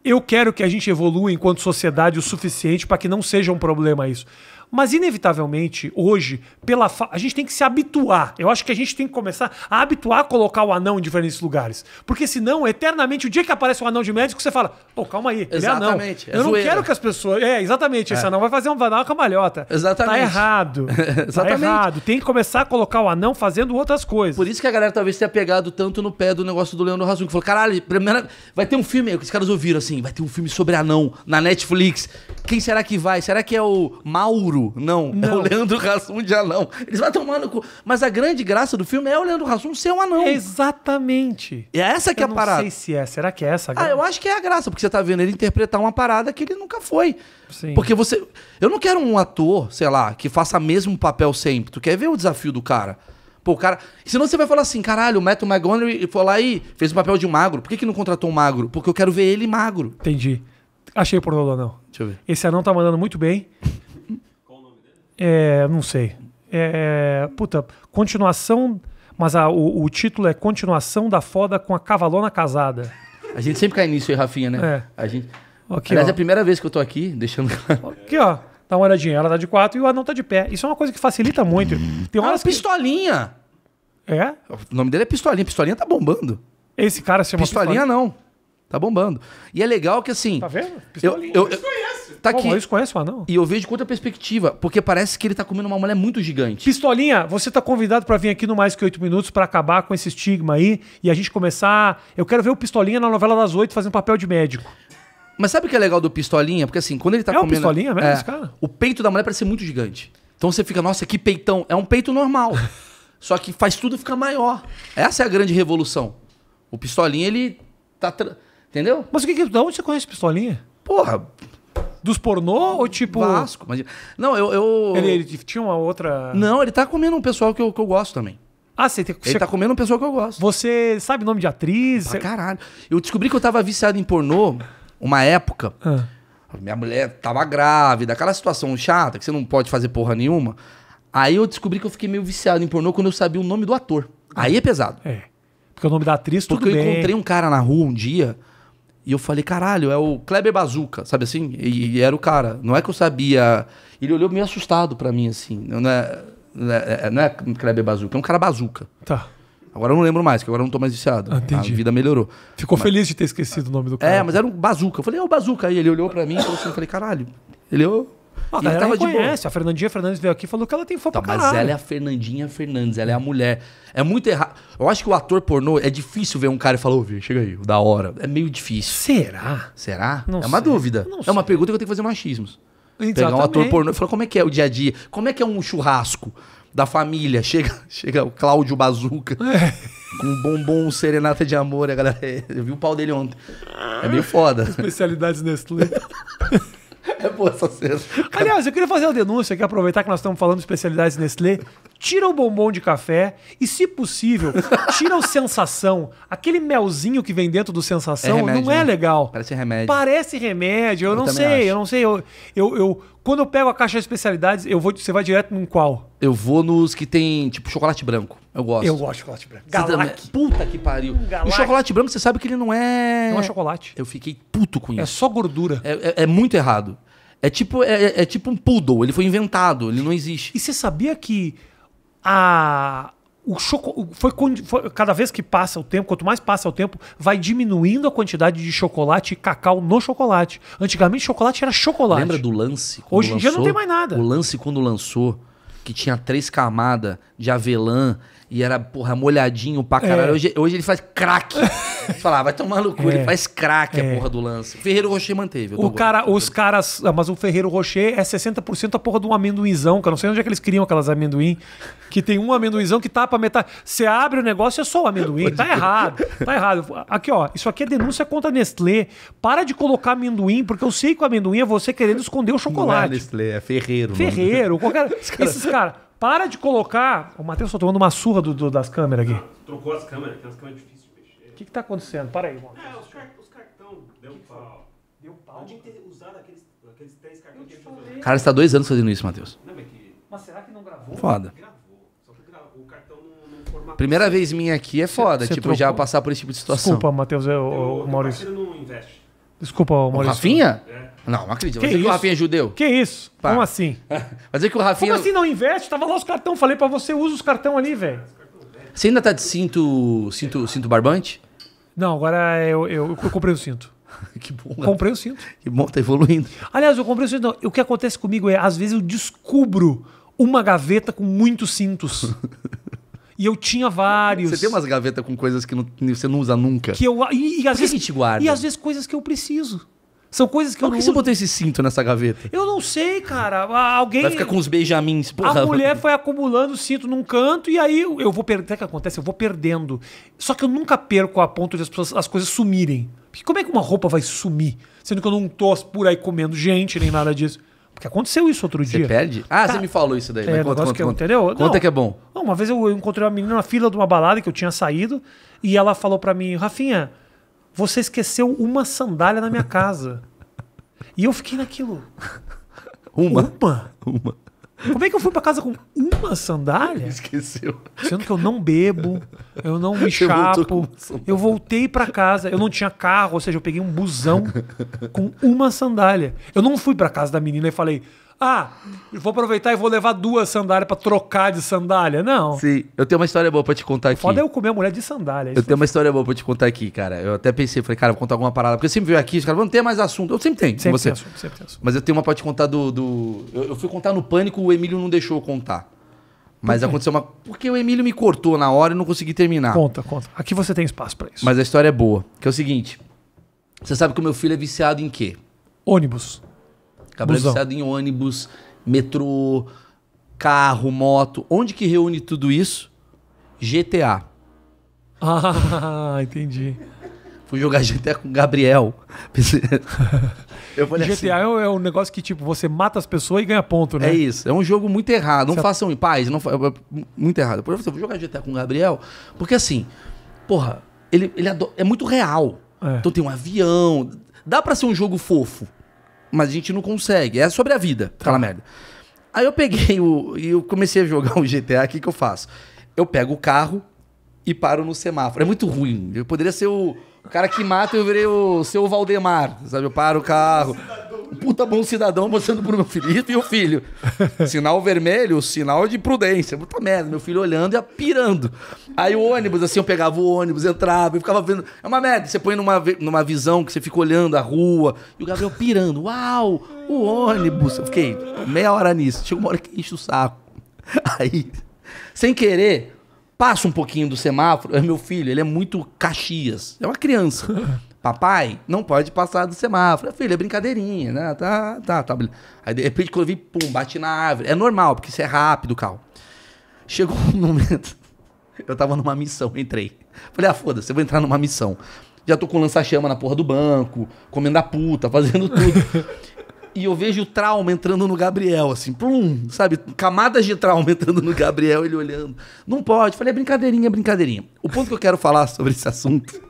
Eu quero que a gente evolua enquanto sociedade o suficiente para que não seja um problema isso. Mas, inevitavelmente, hoje, pela fa... a gente tem que se habituar. Eu acho que a gente tem que começar a habituar a colocar o anão em diferentes lugares. Porque, senão, é eternamente, o dia que aparece o um anão de médico, você fala: pô, calma aí, exatamente, ele é anão. É Eu zoeira. não quero que as pessoas. É, exatamente, é. esse anão vai fazer um anão camalhota. Tá exatamente. *laughs* Tá errado. exatamente. Tá errado. Tem que começar a colocar o anão fazendo outras coisas. Por isso que a galera talvez tenha pegado tanto no pé do negócio do Leandro Razum, que falou: caralho, primeira... vai ter um filme. Os caras ouviram assim: vai ter um filme sobre anão na Netflix. Quem será que vai? Será que é o Mauro? Não, não. é o Leandro Rassum de anão. Eles vão tomando, cu. Mas a grande graça do filme é o Leandro Rassum ser um anão. Exatamente. E é essa que eu é a parada. Eu não sei se é. Será que é essa? Ah, eu acho que é a graça, porque você tá vendo ele interpretar uma parada que ele nunca foi. Sim. Porque você... Eu não quero um ator, sei lá, que faça o mesmo papel sempre. Tu quer ver o desafio do cara. Pô, o cara. Senão você vai falar assim, caralho, o Matthew McGonaghy foi lá e fez o papel de magro. Por que, que não contratou um magro? Porque eu quero ver ele magro. Entendi. Achei o pornô do anão. Deixa eu ver. Esse anão tá mandando muito bem. É, não sei. É, é, puta, continuação. Mas a, o, o, título é Continuação da Foda com a Cavalona Casada. A gente sempre cai nisso aí, Rafinha, né? É. A gente... Aqui, Aliás, ó. é a primeira vez que eu tô aqui, deixando Aqui, ó. Dá uma olhadinha. Ela tá de quatro e o anão tá de pé. Isso é uma coisa que facilita muito. Tem ah, horas ah, Pistolinha! Que... É? O nome dele é Pistolinha. Pistolinha tá bombando. Esse cara se chama Pistolinha? Pistolinha não. Tá bombando. E é legal que assim... Tá vendo? Pistolinha. Eu, eu, eu... Tá Pô, aqui. Mas conhece o anão. E eu vejo com outra perspectiva, porque parece que ele tá comendo uma mulher muito gigante. Pistolinha, você tá convidado para vir aqui no Mais Que Oito Minutos para acabar com esse estigma aí e a gente começar... Eu quero ver o Pistolinha na novela das oito fazendo papel de médico. Mas sabe o que é legal do Pistolinha? Porque assim, quando ele tá é comendo... É o Pistolinha mesmo, é, esse cara? O peito da mulher parece ser muito gigante. Então você fica, nossa, que peitão. É um peito normal. *laughs* Só que faz tudo ficar maior. Essa é a grande revolução. O Pistolinha, ele tá... Tra... Entendeu? Mas o que, que... Da onde você conhece Pistolinha? Porra, dos pornô ou tipo. Vasco. Mas... Não, eu. eu... Ele, ele tinha uma outra. Não, ele tá comendo um pessoal que eu, que eu gosto também. Ah, você, tem, Ele você... tá comendo um pessoal que eu gosto. Você sabe nome de atriz? Pra você... caralho. Eu descobri que eu tava viciado em pornô uma época. Ah. Minha mulher tava grávida, aquela situação chata que você não pode fazer porra nenhuma. Aí eu descobri que eu fiquei meio viciado em pornô quando eu sabia o nome do ator. Aí é pesado. É. Porque o nome da atriz, tudo Porque eu bem. encontrei um cara na rua um dia e eu falei, caralho, é o Kleber Bazuca, sabe assim? E, e era o cara. Não é que eu sabia. Ele olhou meio assustado para mim, assim. Não é, não é, é não é Kleber Bazuca, é um cara bazuca. Tá. Agora eu não lembro mais, que agora eu não tô mais viciado. Ah, entendi. A vida melhorou. Ficou mas... feliz de ter esquecido o nome do é, cara. É, mas era um bazuca. Eu falei, é o bazuca. Aí ele olhou para mim e falou assim: eu falei, caralho. Ele, ô, ah, e de A Fernandinha Fernandes veio aqui e falou que ela tem fã tá, pra Mas ela é a Fernandinha Fernandes, ela é a mulher. É muito errado. Eu acho que o ator pornô é difícil ver um cara e falar, ô, chega aí, da hora. É meio difícil. Será? Será? Não é uma sei. dúvida. Não é uma pergunta que eu tenho que fazer machismos. Exatamente. Pegar um ator pornô e falar como é que é o dia a dia, como é que é um churrasco da família. *laughs* Chega, chega o Cláudio Bazuca é. com um bombom, serenata de amor. A galera, *laughs* eu vi o pau dele ontem. É meio foda. *laughs* Especialidades Nestlé. É boa essa cena. Aliás, eu queria fazer uma denúncia aqui, aproveitar que nós estamos falando de especialidades Nestlé. Tira o bombom de café e, se possível, tira o sensação. Aquele melzinho que vem dentro do sensação é remédio, não é né? legal. Parece remédio. Parece remédio, eu, eu não sei, acho. eu não sei. Eu, eu, eu quando eu pego a caixa de especialidades, eu vou, você vai direto num qual? Eu vou nos que tem, tipo, chocolate branco. Eu gosto. Eu gosto de chocolate branco. Galac. Puta que pariu. Hum, Galac. O chocolate branco, você sabe que ele não é... Não é chocolate. Eu fiquei puto com é isso. É só gordura. É, é, é muito errado. É tipo, é, é, é, tipo um poodle. Ele foi inventado. Ele não existe. E você sabia que a, o choco, foi, foi, cada vez que passa o tempo, quanto mais passa o tempo, vai diminuindo a quantidade de chocolate e cacau no chocolate. Antigamente chocolate era chocolate. Lembra do lance? Hoje em dia não tem mais nada. O lance quando lançou que tinha três camadas de avelã e era, porra, molhadinho pra caralho. É. Hoje, hoje ele faz craque *laughs* Falar, ah, vai tomar no cu, é. ele faz craque é. a porra do lance. Ferreiro Rocher manteve. O cara, os caras. Ah, mas o Ferreiro Rocher é 60% a porra de um amendoinzão, que eu não sei onde é que eles criam aquelas amendoim. Que tem um amendoinzão que tapa metade. Você abre o negócio e é só o amendoim. Tá errado. Tá errado. Aqui, ó. Isso aqui é denúncia contra a Nestlé. Para de colocar amendoim, porque eu sei que o amendoim é você querendo esconder o chocolate. Não é Nestlé, é Ferreiro. Ferreiro. Qualquer... *laughs* Esses caras. Para de colocar. O Matheus, tô tomando uma surra do, do, das câmeras aqui. trocou as câmeras, tem as câmeras difíceis de mexer. O que, que tá acontecendo? Para aí, Matheus. É, os, car os cartão deu que pau. Deu pau. Eu tinha que ter usado aqueles, aqueles três cartões que a Cara, você tá dois anos fazendo isso, Matheus. Não, mas, que... mas será que não gravou? Foda. Primeira vez minha aqui é foda, cê, tipo, trocou? já passar por esse tipo de situação. Desculpa, Matheus, eu, o Maurício. Não investe. Desculpa, Maurício. O Rafinha? É. Não, não acredito. Que que o Rafinha é judeu? Que isso? Pá. Como assim? Vai dizer que o Rafinha. Como assim não investe? Tava lá os cartão, falei pra você, usa os cartão ali, velho. Você ainda tá de cinto, cinto, cinto barbante? Não, agora eu, eu, eu comprei o cinto. *laughs* que bom. Né? Comprei o cinto. Que bom, tá evoluindo. Aliás, eu comprei o cinto. Não, o que acontece comigo é, às vezes eu descubro uma gaveta com muitos cintos. *laughs* E eu tinha vários. Você tem umas gavetas com coisas que, não, você não usa nunca. Que eu, e, e às Por vezes, que guarda? E às vezes coisas que eu preciso. São coisas que Por eu não. Por que você uso. botou esse cinto nessa gaveta? Eu não sei, cara. Alguém. Vai ficar com os Benjamins, porra. A mulher foi acumulando o cinto num canto e aí eu vou perdendo. Sabe o que acontece? Eu vou perdendo. Só que eu nunca perco a ponto de as, pessoas, as coisas sumirem. Porque como é que uma roupa vai sumir? Sendo que eu não tô por aí comendo gente nem nada disso. Porque aconteceu isso outro dia. Você perde? Ah, tá. você me falou isso daí. É, conta, conta, que conta. Entendeu? Conta que é bom. Não, uma vez eu encontrei uma menina na fila de uma balada que eu tinha saído e ela falou para mim, Rafinha, você esqueceu uma sandália na minha casa. e eu fiquei naquilo. Uma? Uma? Uma. Como é que eu fui para casa com uma sandália? Esqueceu. Sendo que eu não bebo, eu não me *laughs* chapo. Eu voltei para casa, eu não tinha carro, ou seja, eu peguei um busão com uma sandália. Eu não fui para casa da menina e falei, ah, vou aproveitar e vou levar duas sandálias para trocar de sandália. Não. Sim, eu tenho uma história boa para te contar aqui. Foda é eu comer a mulher de sandália. É eu tenho uma história boa para te contar aqui, cara. Eu até pensei, falei, cara, vou contar alguma parada. Porque você sempre veio aqui, os caras vão ter mais assunto. Eu sempre tenho sempre com você. Tem assunto, sempre tem assunto. Mas eu tenho uma pra te contar do. do... Eu, eu fui contar no pânico, o Emílio não deixou eu contar. Mas aconteceu uma. Porque o Emílio me cortou na hora e não consegui terminar. Conta, conta. Aqui você tem espaço para isso. Mas a história é boa. Que é o seguinte: você sabe que o meu filho é viciado em quê? Ônibus. Cabral Busão. viciado em ônibus, metrô, carro, moto. Onde que reúne tudo isso? GTA. Ah, *laughs* entendi. Fui jogar GTA com o Gabriel. *laughs* Eu falei GTA assim, é um negócio que, tipo, você mata as pessoas e ganha ponto, né? É isso. É um jogo muito errado. Não Você- façam em paz. Não fa... É, é, muito errado. Por exemplo, eu vou jogar GTA com o Gabriel, porque assim, porra, ele, ele é muito real. É. Então tem um avião. Dá pra ser um jogo fofo mas a gente não consegue. É sobre a vida, tá. aquela merda. Aí eu peguei o. E eu comecei a jogar um *laughs* GTA, o que, que eu faço? Eu pego o carro e paro no semáforo. É muito ruim. Eu poderia ser o, o cara que mata, eu virei o seu Valdemar. Sabe? Eu paro o carro puta bom cidadão mostrando pro meu filho e o filho. Sinal vermelho, sinal de prudência. Puta merda, meu filho olhando e apirando. Aí o ônibus, assim, eu pegava o ônibus, entrava e ficava vendo. É uma merda, você põe numa, numa visão que você fica olhando a rua e o Gabriel pirando. Uau, o ônibus. Eu fiquei meia hora nisso. Chega uma hora que enche o saco. Aí, sem querer, passa um pouquinho do semáforo. É meu filho, ele é muito Caxias. É uma criança. Papai, não pode passar do semáforo. Filho, é brincadeirinha, né? Tá, tá, tá. Aí de repente, quando eu vi, pum, bati na árvore. É normal, porque isso é rápido o carro. Chegou um *laughs* momento. Eu tava numa missão, entrei. Falei, ah, foda-se, eu vou entrar numa missão. Já tô com lança-chama na porra do banco, comendo a puta, *laughs* fazendo tudo. e eu vejo o trauma entrando no Gabriel, assim, plum, sabe? Camadas de trauma entrando no Gabriel, ele olhando. Não pode. Falei, é brincadeirinha, é brincadeirinha. O ponto que eu quero falar sobre esse assunto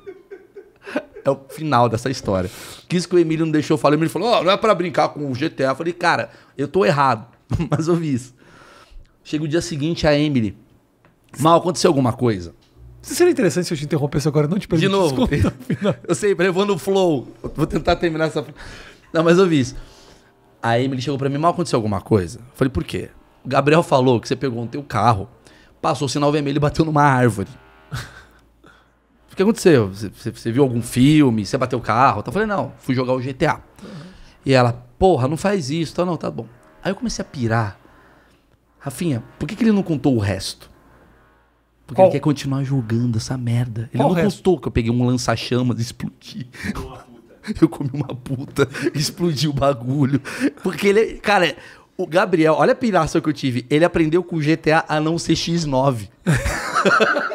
é o final dessa história. Quis que o Emílio não deixou eu falar. O Emílio falou: oh, não é para brincar com o GTA. Eu falei: cara, eu tô errado, *laughs* mas ouvi isso. Chega o dia seguinte, a Emily. Mal, aconteceu alguma coisa? Seria interessante se eu te interrompesse agora, não te permiti. De novo. *laughs* eu sei, levando o flow. vou tentar terminar essa. Não, mas ouvi isso. A Emily chegou para mim, mal aconteceu alguma coisa? Eu falei, por quê? O Gabriel falou que você pegou o teu carro, passou o sinal vermelho e bateu numa árvore. O que aconteceu? Você, você viu algum filme? Você bateu o carro? Então, eu falei, não, fui jogar o GTA. Uhum. E ela, porra, não faz isso. Então, não, tá bom. Aí eu comecei a pirar. Rafinha, por que, que ele não contou o resto? Porque Qual? ele quer continuar jogando essa merda. Ele Qual não contou que eu peguei um lança-chamas e explodi. eu comi uma puta, *laughs* explodiu o bagulho. Porque ele, cara, o Gabriel, olha a piração que eu tive. Ele aprendeu com o GTA a não ser X9. *laughs*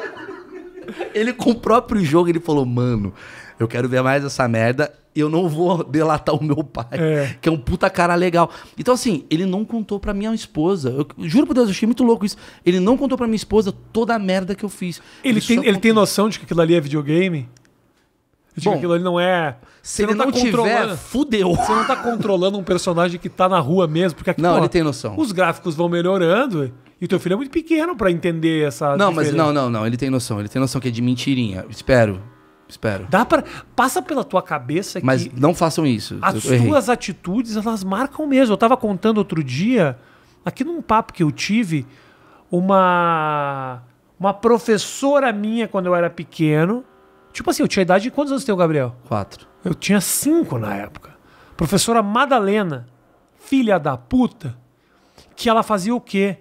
ele com o próprio jogo, ele falou, mano, eu quero ver mais essa merda. e Eu não vou delatar o meu pai, é. que é um puta cara legal. Então, assim, ele não contou pra minha esposa. Eu, juro por Deus, eu achei muito louco isso. Ele não contou pra minha esposa toda a merda que eu fiz. Ele, ele tem, ele tem noção de que aquilo ali é videogame? De Bom, que aquilo ali não é. Se ele não, tá não tiver, fudeu. Você não tá *laughs* controlando um personagem que tá na rua mesmo, porque aqui, Não, pô, ele tem noção. Os gráficos vão melhorando. E o teu filho é muito pequeno para entender essa. Não, diferença. mas não, não, não. Ele tem noção. Ele tem noção que é de mentirinha. Espero. Espero. Dá para passa pela tua cabeça Mas que não façam isso. As suas atitudes, elas marcam mesmo. Eu tava contando outro dia, aqui num papo que eu tive, uma uma professora minha quando eu era pequeno. Tipo assim, eu tinha idade de quantos anos tem o Gabriel? Quatro. Eu tinha cinco na época. Professora Madalena, filha da puta, que ela fazia o quê?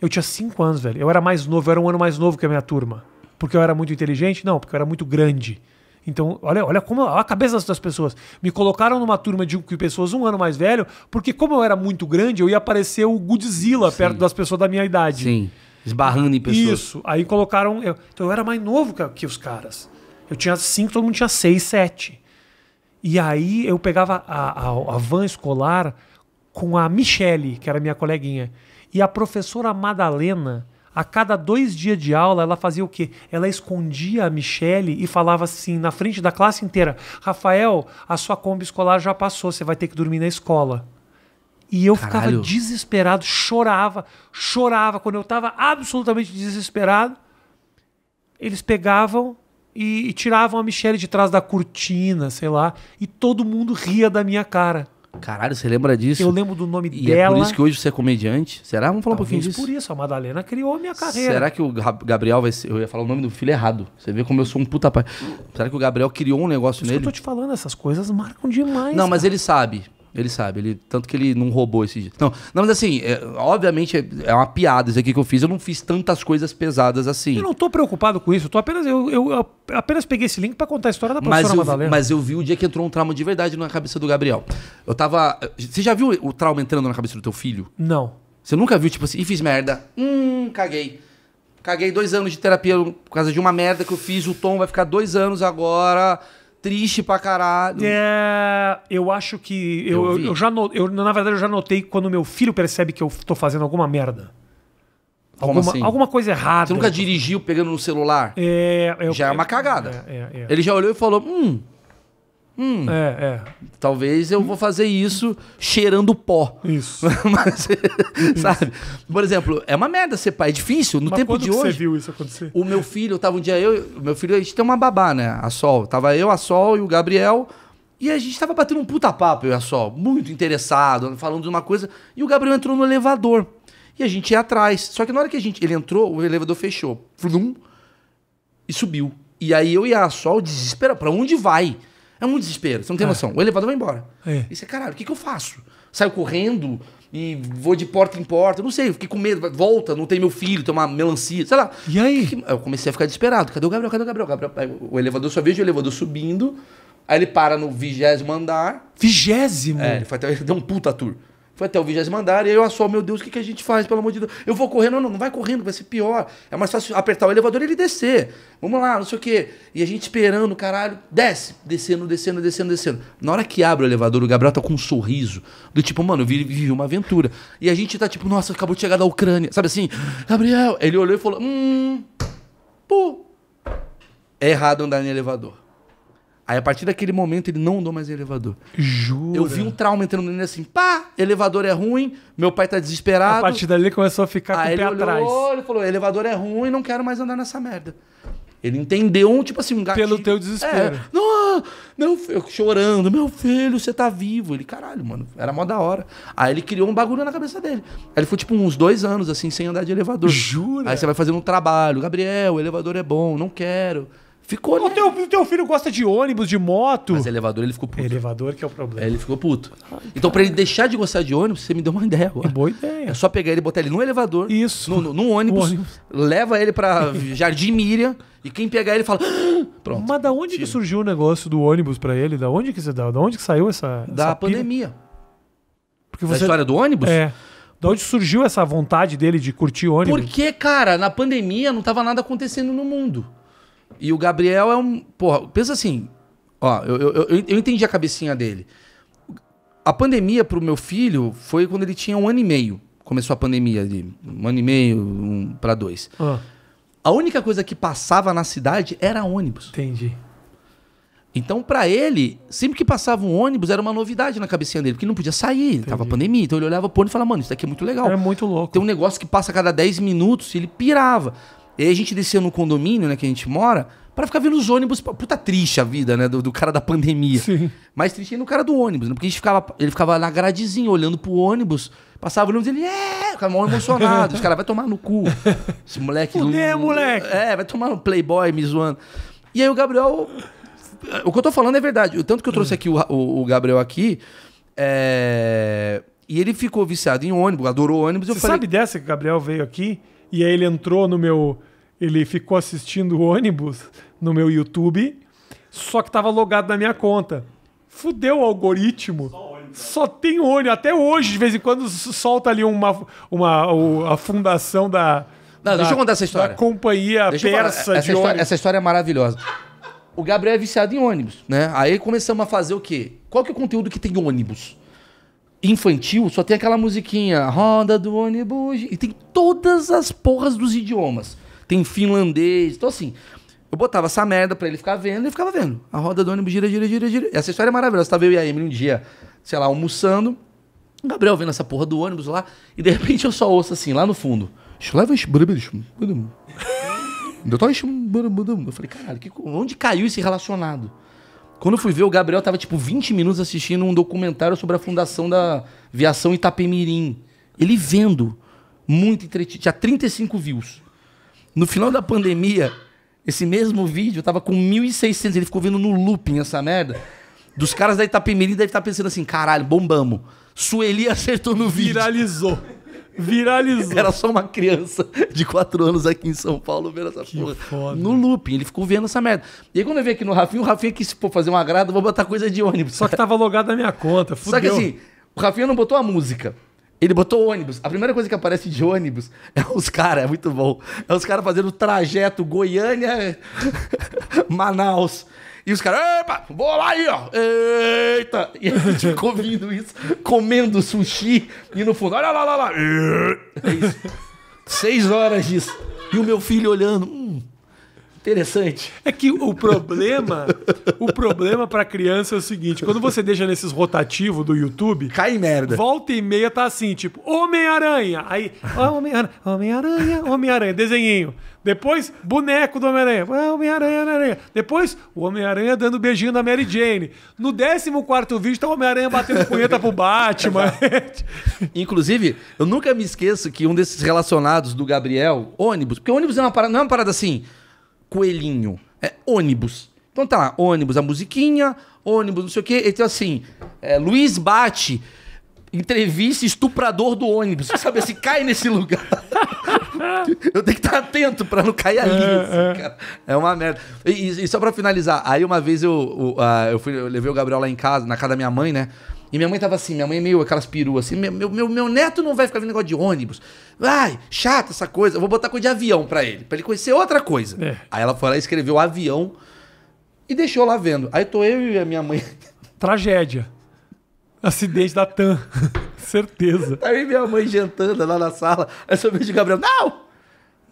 Eu tinha 5 anos, velho. Eu era mais novo, eu era um ano mais novo que a minha turma. Porque eu era muito inteligente? Não, porque eu era muito grande. Então, olha, olha como olha a cabeça das pessoas. Me colocaram numa turma de pessoas um ano mais velho, porque como eu era muito grande, eu ia aparecer o Godzilla Sim. perto das pessoas da minha idade. Sim. Esbarrando em pessoas. Isso. Aí colocaram. Eu, então eu era mais novo que, que os caras. Eu tinha 5, todo mundo tinha 6, 7. E aí eu pegava a, a, a van escolar com a Michelle, que era minha coleguinha. E a professora Madalena, a cada dois dias de aula, ela fazia o quê? Ela escondia a Michelle e falava assim, na frente da classe inteira: Rafael, a sua Kombi escolar já passou, você vai ter que dormir na escola. E eu Caralho. ficava desesperado, chorava, chorava. Quando eu estava absolutamente desesperado, eles pegavam e, e tiravam a Michelle de trás da cortina, sei lá, e todo mundo ria da minha cara. Caralho, você lembra disso? Eu lembro do nome e dela. É por isso que hoje você é comediante? Será? Vamos falar Talvez um pouquinho disso. por isso, a Madalena criou a minha carreira. Será que o Gabriel vai ser. Eu ia falar o nome do filho errado. Você vê como eu sou um puta pai. Será que o Gabriel criou um negócio isso nele? Que eu tô te falando, essas coisas marcam demais. Não, cara. mas ele sabe. Ele sabe, ele tanto que ele não roubou esse dia. Não, não mas assim, é, obviamente é, é, uma piada isso aqui que eu fiz. Eu não fiz tantas coisas pesadas assim. Eu não tô preocupado com isso. Eu tô apenas eu, eu, eu apenas peguei esse link para contar a história da professora mas eu, Mas eu vi o dia que entrou um trauma de verdade na cabeça do Gabriel. Eu tava, você já viu o trauma entrando na cabeça do teu filho? Não. Você nunca viu tipo assim, e fiz merda. Hum, caguei. Caguei dois anos de terapia por causa de uma merda que eu fiz. O Tom vai ficar dois anos agora triste pra caralho. É, eu acho que. Eu, eu, eu, eu já noto, eu, Na verdade, eu já notei quando meu filho percebe que eu tô fazendo alguma merda. Como alguma, assim? alguma coisa errada. Você nunca dirigiu pegando no celular? É, eu, já é uma cagada. É, é, é. Ele já olhou e falou: hum, Hum, é, é. Talvez eu vou fazer isso cheirando pó. Isso. *laughs* Mas, *laughs* sabe? Isso. Por exemplo, é uma merda ser pai, é difícil. No Mas tempo de hoje. Você viu isso acontecer? O meu filho, tava um dia eu, meu filho, a gente tem uma babá, né? A Sol. Tava eu, a Sol e o Gabriel. E a gente tava batendo um puta papo, eu e a Sol, muito interessado, falando de uma coisa. E o Gabriel entrou no elevador. E a gente ia atrás. Só que na hora que a gente, ele entrou, o elevador fechou. Flum, e subiu. E aí eu e a Sol desespera, para onde vai? É um desespero, você não tem é. noção. O elevador vai embora. É. E você, caralho, o que, que eu faço? Saio correndo e vou de porta em porta, não sei, fiquei com medo, volta, não tem meu filho, tem uma melancia, sei lá. E aí? Eu comecei a ficar desesperado. Cadê o Gabriel? Cadê o Gabriel? Gabriel? o elevador, só vejo o elevador subindo. Aí ele para no vigésimo andar. Vigésimo? É, ele foi até, *laughs* deu um puta tour. Foi até o vigésimo andar, e eu, só, meu Deus, o que, que a gente faz, pelo amor de Deus? Eu vou correndo, não, não vai correndo, vai ser pior. É mais fácil apertar o elevador e ele descer. Vamos lá, não sei o quê. E a gente esperando, caralho, desce, descendo, descendo, descendo, descendo. Na hora que abre o elevador, o Gabriel tá com um sorriso, do tipo, mano, eu vivi, vi uma aventura. E a gente tá tipo, nossa, acabou de chegar da Ucrânia, sabe assim? Gabriel, ele olhou e falou, hum, pô, é errado andar em elevador. Aí a partir daquele momento ele não andou mais em elevador. Jura? Eu vi um trauma entrando nele assim, pá, elevador é ruim, meu pai tá desesperado. A partir dali ele começou a ficar aí com o pé atrás. Ele falou, elevador é ruim, não quero mais andar nessa merda. Ele entendeu um, tipo assim, um gatilho. Pelo teu desespero. É, não, meu filho, chorando, meu filho, você tá vivo. Ele, caralho, mano, era mó da hora. Aí ele criou um bagulho na cabeça dele. Aí ele foi, tipo, uns dois anos, assim, sem andar de elevador. Jura? Aí você vai fazendo um trabalho. Gabriel, o elevador é bom, não quero. Ficou, o né? Teu, o teu filho gosta de ônibus, de moto. Mas elevador ele ficou puto. Elevador que é o problema. ele ficou puto. então, pra ele deixar de gostar de ônibus, você me deu uma ideia agora. Que é boa ideia. É só pegar ele, botar ele num elevador. Isso. Num ônibus, ônibus, Leva ele pra Jardim Miriam. E quem pegar ele fala. Ah! Pronto. Mas da onde tira. que surgiu o negócio do ônibus pra ele? Da onde que você dá? Da onde que saiu essa. Da essa pandemia. Porque você... Da história do ônibus? É. Da onde surgiu essa vontade dele de curtir ônibus? Porque, cara, na pandemia não tava nada acontecendo no mundo. E o Gabriel é um. Porra, pensa assim. Ó, eu, eu, eu, eu entendi a cabecinha dele. A pandemia pro meu filho foi quando ele tinha um ano e meio. Começou a pandemia ali. Um ano e meio um, para dois. Ah. A única coisa que passava na cidade era ônibus. Entendi. Então, para ele, sempre que passava um ônibus, era uma novidade na cabecinha dele, porque não podia sair, Entendi. tava pandemia. Então ele olhava pro ônibus e falava, mano, isso daqui é muito legal. É muito louco. Tem um negócio que passa a cada 10 minutos e ele pirava. E aí a gente desceu no condomínio, né, que a gente mora, para ficar vendo os ônibus. Puta triste a vida, né, do, do cara da pandemia. Sim. Mais triste ainda o cara do ônibus, né? Porque a gente ficava, ele ficava na gradezinha olhando pro ônibus. Passava o ônibus ele, é, ficava mal emocionado. os caras, vai tomar no cu. Esse moleque. Fudeu, moleque! É, vai tomar no um Playboy me zoando. E aí o Gabriel. O que eu tô falando é verdade. O tanto que eu trouxe aqui o, o, o Gabriel aqui. É... E ele ficou viciado em ônibus, adorou ônibus. Você eu Você falei... sabe dessa que o Gabriel veio aqui? E aí ele entrou no meu ele ficou assistindo o ônibus no meu YouTube, só que tava logado na minha conta. Fudeu o algoritmo. Só, né? tem ônibus. Até hoje, de vez em quando, solta ali uma, uma, a fundação da. Não, da, deixa eu contar essa história. Da companhia deixa persa essa de história, ônibus. Essa história é maravilhosa. O Gabriel é viciado em ônibus, né? Aí começamos a fazer o quê? Qual que é o conteúdo que tem ônibus? Infantil, só tem aquela musiquinha, roda do ônibus, e tem todas as porras dos idiomas tem finlandês. Então, assim, eu botava essa merda pra ele ficar vendo e ficava vendo. A roda do ônibus gira, gira, gira, gira. E essa história é maravilhosa. Tava tá eu e a Emily um dia, sei lá, almoçando. O Gabriel vendo essa porra do ônibus lá. E de repente eu só ouço assim, lá no fundo. Eu falei, caralho, que, onde caiu esse relacionado? Quando eu fui ver, o Gabriel tava tipo 20 minutos assistindo um documentário sobre a fundação da Viação Itapemirim. Ele vendo, muito entretido, tinha 35 views. No final da pandemia, esse mesmo vídeo tava com 1.600. Ele ficou vendo no looping essa merda. Dos caras da Itapemirim deve estar tá pensando assim: caralho, bombamos. Sueli *laughs* acertou no vídeo. Viralizou. Viralizou. Era só uma criança de 4 anos aqui em São Paulo vendo essa que porra. Foda. No looping, ele ficou vendo essa merda. E aí, quando eu vi aqui no Rafinha, o Rafinha é quis pô, fazer um agrado, vou botar coisa de ônibus. Só que tava logado na minha conta. Fudeu. Só que assim, o Rafinha não botou a música. Ele botou ônibus. A primeira coisa que aparece de ônibus *laughs* é os caras, é muito bom. É os caras fazendo o trajeto Goiânia, *laughs* Manaus. E os caras, epa, vou lá aí, ó. Eita! E a gente *laughs* ficou vindo isso, comendo sushi. E no fundo, olha lá, lá, lá. É isso. Seis horas disso. E o meu filho olhando. Hum, Interessante. É que o problema, o problema para criança é o seguinte: quando você deixa nesses rotativos do YouTube, cai merda. Volta e meia tá assim, tipo Homem-Aranha, aí ah, Homem-Aranha, Homem-Aranha, Homem-Aranha, desenhinho. Depois, boneco do Homem-Aranha. Ah, Homem-Aranha, Homem-Aranha. Depois, o Homem-Aranha dando beijinho na Mary Jane. No 14 vídeo, tá o Homem-Aranha batendo punheta pro Batman. *laughs* Inclusive, eu nunca me esqueço que um desses relacionados do Gabriel, ônibus, porque ônibus é uma parada, não é uma parada assim coelhinho. É ônibus. Então tá lá, ônibus, a musiquinha, ônibus, não sei o quê. Então assim, é, Luiz Bate, entrevista estuprador do ônibus. Sabe, se assim, cai nesse lugar. *laughs* Eu tenho que estar atento para não cair ali. É, assim, é, é uma merda. E, e só para finalizar, aí uma vez eu, eu, eu, fui, eu levei o Gabriel lá em casa, na casa da minha mãe, né? E minha mãe tava assim, minha mãe é meio aquelas peruas assim, meu, meu, meu neto não vai ficar vendo negócio de ônibus. Vai, chato essa coisa, eu vou botar coisa de avião para ele, para ele conhecer outra coisa. É. Aí ela foi lá e escreveu avião e deixou lá vendo. Aí tô eu e a minha mãe. *laughs* Tragédia. Acidente da TAM. *laughs* Certeza. Tá aí minha mãe jantando lá na sala, aí só vejo o Gabriel, não!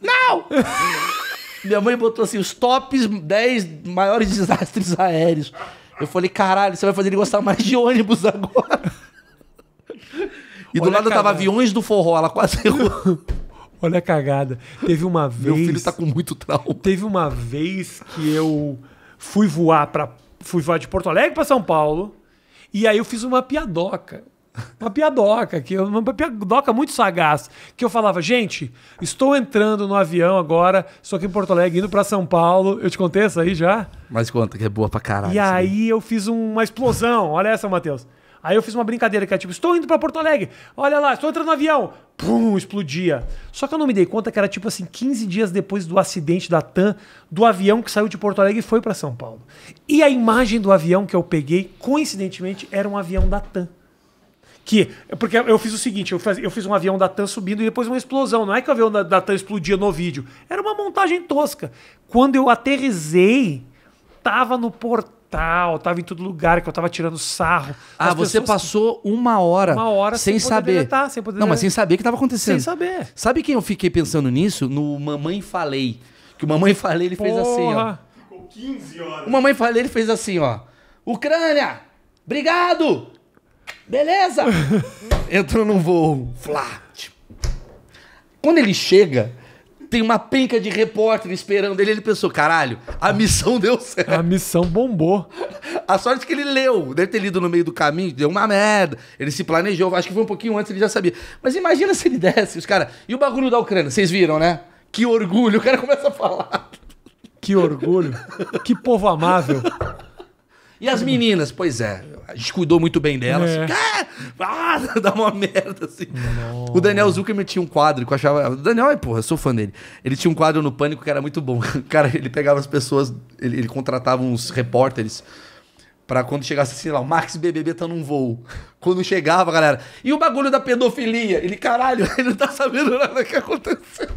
Não! *laughs* minha mãe botou assim, os tops 10 maiores desastres aéreos. Eu falei, caralho, você vai fazer ele gostar mais de ônibus agora. E Olha do lado tava aviões do forró, ela quase *laughs* Olha a cagada. Teve uma vez. Meu filho tá com muito trauma. Teve uma vez que eu fui voar para fui voar de Porto Alegre para São Paulo e aí eu fiz uma piadoca. Uma piadoca, que eu, uma piadoca muito sagaz. Que eu falava, gente, estou entrando no avião agora, estou aqui em Porto Alegre, indo para São Paulo. Eu te contei essa aí já? Mas conta, que é boa pra caralho. E aí eu fiz uma explosão. *laughs* Olha essa, Matheus. Aí eu fiz uma brincadeira que é tipo, estou indo para Porto Alegre, olha lá, estou entrando no avião. Pum, explodia. Só que eu não me dei conta que era tipo assim, 15 dias depois do acidente da TAM, do avião que saiu de Porto Alegre e foi para São Paulo. E a imagem do avião que eu peguei, coincidentemente, era um avião da TAM. Que, porque eu fiz o seguinte, eu, faz, eu fiz um avião da tan subindo e depois uma explosão. Não é que o avião da, da TAM explodia no vídeo. Era uma montagem tosca. Quando eu aterrisei, tava no portal, tava em todo lugar que eu tava tirando sarro. Ah, você pessoas... passou uma hora, uma hora sem, sem saber. Deletar, sem poder... Não, mas sem saber o que tava acontecendo. Sem saber. Sabe quem eu fiquei pensando nisso? No Mamãe Falei. Que o Mamãe Falei, ele Porra. fez assim, ó. Ficou 15 horas. O Mamãe Falei, ele fez assim, ó. Ucrânia! Obrigado! Beleza! *laughs* Entrou num voo. flat. Quando ele chega, tem uma penca de repórter esperando ele. Ele pensou, caralho, a missão deu certo. A missão bombou. A sorte que ele leu. Deve ter lido no meio do caminho, deu uma merda. Ele se planejou, acho que foi um pouquinho antes, ele já sabia. Mas imagina se ele desse, os caras. E o bagulho da Ucrânia, vocês viram, né? Que orgulho, o cara começa a falar. Que orgulho. Que povo amável. E as meninas, pois é, a gente cuidou muito bem delas. É. Ah, ah *laughs* dá uma merda, assim. O Daniel Zuckerman tinha um quadro que eu achava. O Daniel, é, porra, eu sou fã dele. Ele tinha um quadro no Pânico que era muito bom. *laughs* Cara, ele pegava as pessoas, ele, ele contratava uns repórteres para quando chegasse, sei lá, o Max BBB tá num voo. Quando chegava, galera. E o bagulho da pedofilia? Ele, caralho, *laughs* ele não tá sabendo nada que aconteceu.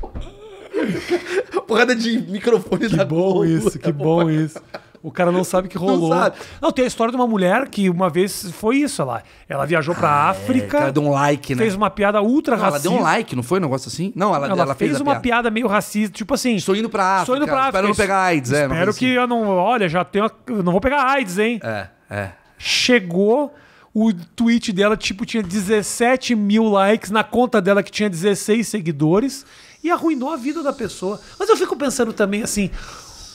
Porrada de microfone que da bom isso, é que bom isso. O cara não sabe que rolou. Não, sabe. não, tem a história de uma mulher que uma vez foi isso, ela. Ela viajou pra ah, é, África. É, ela deu um like, né? Fez uma piada ultra não, racista. Ela deu um like, não foi um negócio assim? Não, ela, ela, ela fez, fez uma piada. piada. meio racista, tipo assim. Estou indo pra África. Estou indo pra África. Espero não pegar AIDS, é. Espero que assim. eu não. Olha, já tenho. não vou pegar AIDS, hein? É, é. Chegou o tweet dela, tipo, tinha 17 mil likes na conta dela que tinha 16 seguidores e arruinou a vida da pessoa. Mas eu fico pensando também assim: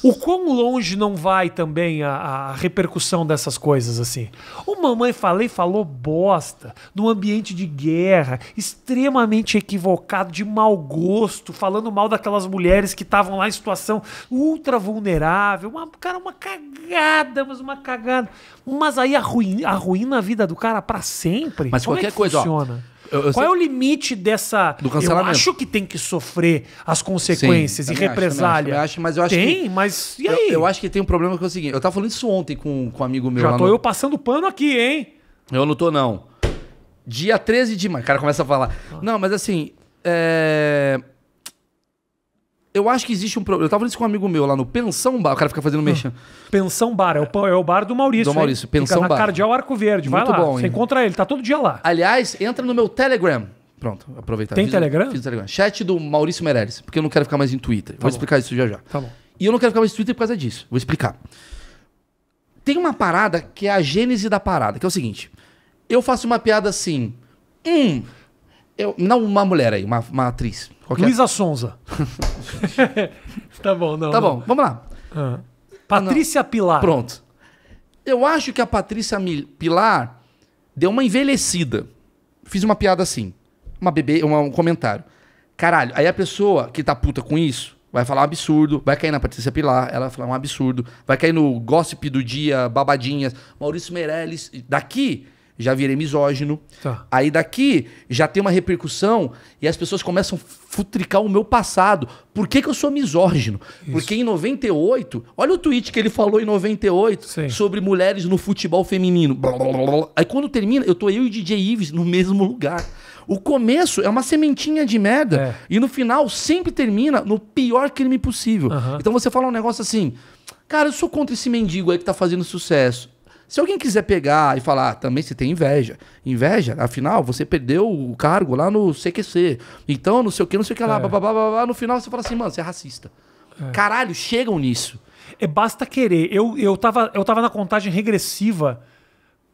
o quão longe não vai também a, a, repercussão dessas coisas, assim? O Mamãe Falei falou bosta, num ambiente de guerra, extremamente equivocado, de mau gosto, falando mal daquelas mulheres que estavam lá em situação ultra vulnerável. Uma, cara, uma cagada, mas uma cagada. Mas aí arruina, arruina a vida do cara para sempre. Mas Como é qualquer é que coisa, funciona? Ó eu, eu Qual sei. é o limite dessa. Do cancelamento. Eu acho que tem que sofrer as consequências Sim, e represália. Acho, acho, mas eu acho tem, que, mas e aí? Eu, eu, acho que tem um problema que é o seguinte. Eu tava falando isso ontem com, com um amigo meu. Já tô no... eu passando pano aqui, hein? Eu não tô, não. Dia 13 de maio. O cara começa a falar. Ah. Não, mas assim. É eu acho que existe um problema. Eu tava nisso com um amigo meu lá no Pensão Bar. O cara fica fazendo mexendo. Ah. Pensão Bar, é o, é o bar do Maurício. Do Maurício, Pensão fica na Bar. Cardeal Arco Verde. Vai Muito lá, bom, você encontra ele, tá todo dia lá. Aliás, entra no meu Telegram. Pronto, aproveitar. Tem Fiz Telegram? Fiz Telegram. Chat do Maurício Meirelles, porque eu não quero ficar mais em Twitter. Tá Vou explicar isso já já. Tá bom. E eu não quero ficar mais em Twitter por causa disso. Vou explicar. Tem uma parada que é a gênese da parada, que é o seguinte. Eu faço uma piada assim. Hum, eu, não uma mulher aí, uma, uma atriz. Qualquer. Luísa Sonza. *laughs* tá bom, não. Tá não. bom, vamos lá. Ah. Patrícia Pilar. Pronto. Eu acho que a Patrícia Pilar deu uma envelhecida. Fiz uma piada assim. Uma bebê, uma, um comentário. Caralho, aí a pessoa que tá puta com isso vai falar um absurdo, vai cair na Patrícia Pilar, ela vai falar um absurdo, vai cair no gossip do dia, babadinhas, Maurício Meirelles. Daqui já virei misógino. Tá. Aí daqui já tem uma repercussão e as pessoas começam a futricar o meu passado. Por que, que eu sou misógino? Isso. Porque em 98, olha o tweet que ele falou em 98 Sim. sobre mulheres no futebol feminino. Blá, blá, blá, Aí quando termina, eu tô eu e o DJ Ives no mesmo lugar. O começo é uma sementinha de merda é. e no final sempre termina no pior crime possível. Uhum. Então você fala um negócio assim: "Cara, eu sou contra esse mendigo aí que tá fazendo sucesso". Se alguém quiser pegar e falar, ah, também se tem inveja. Inveja, afinal, você perdeu o cargo lá no CQC. Então, não sei o que, não sei o que lá. É. Blá, blá, blá, blá, no final você fala assim, mano, você é racista. É. Caralho, chegam nisso. É, basta querer. Eu, eu, tava, eu tava na contagem regressiva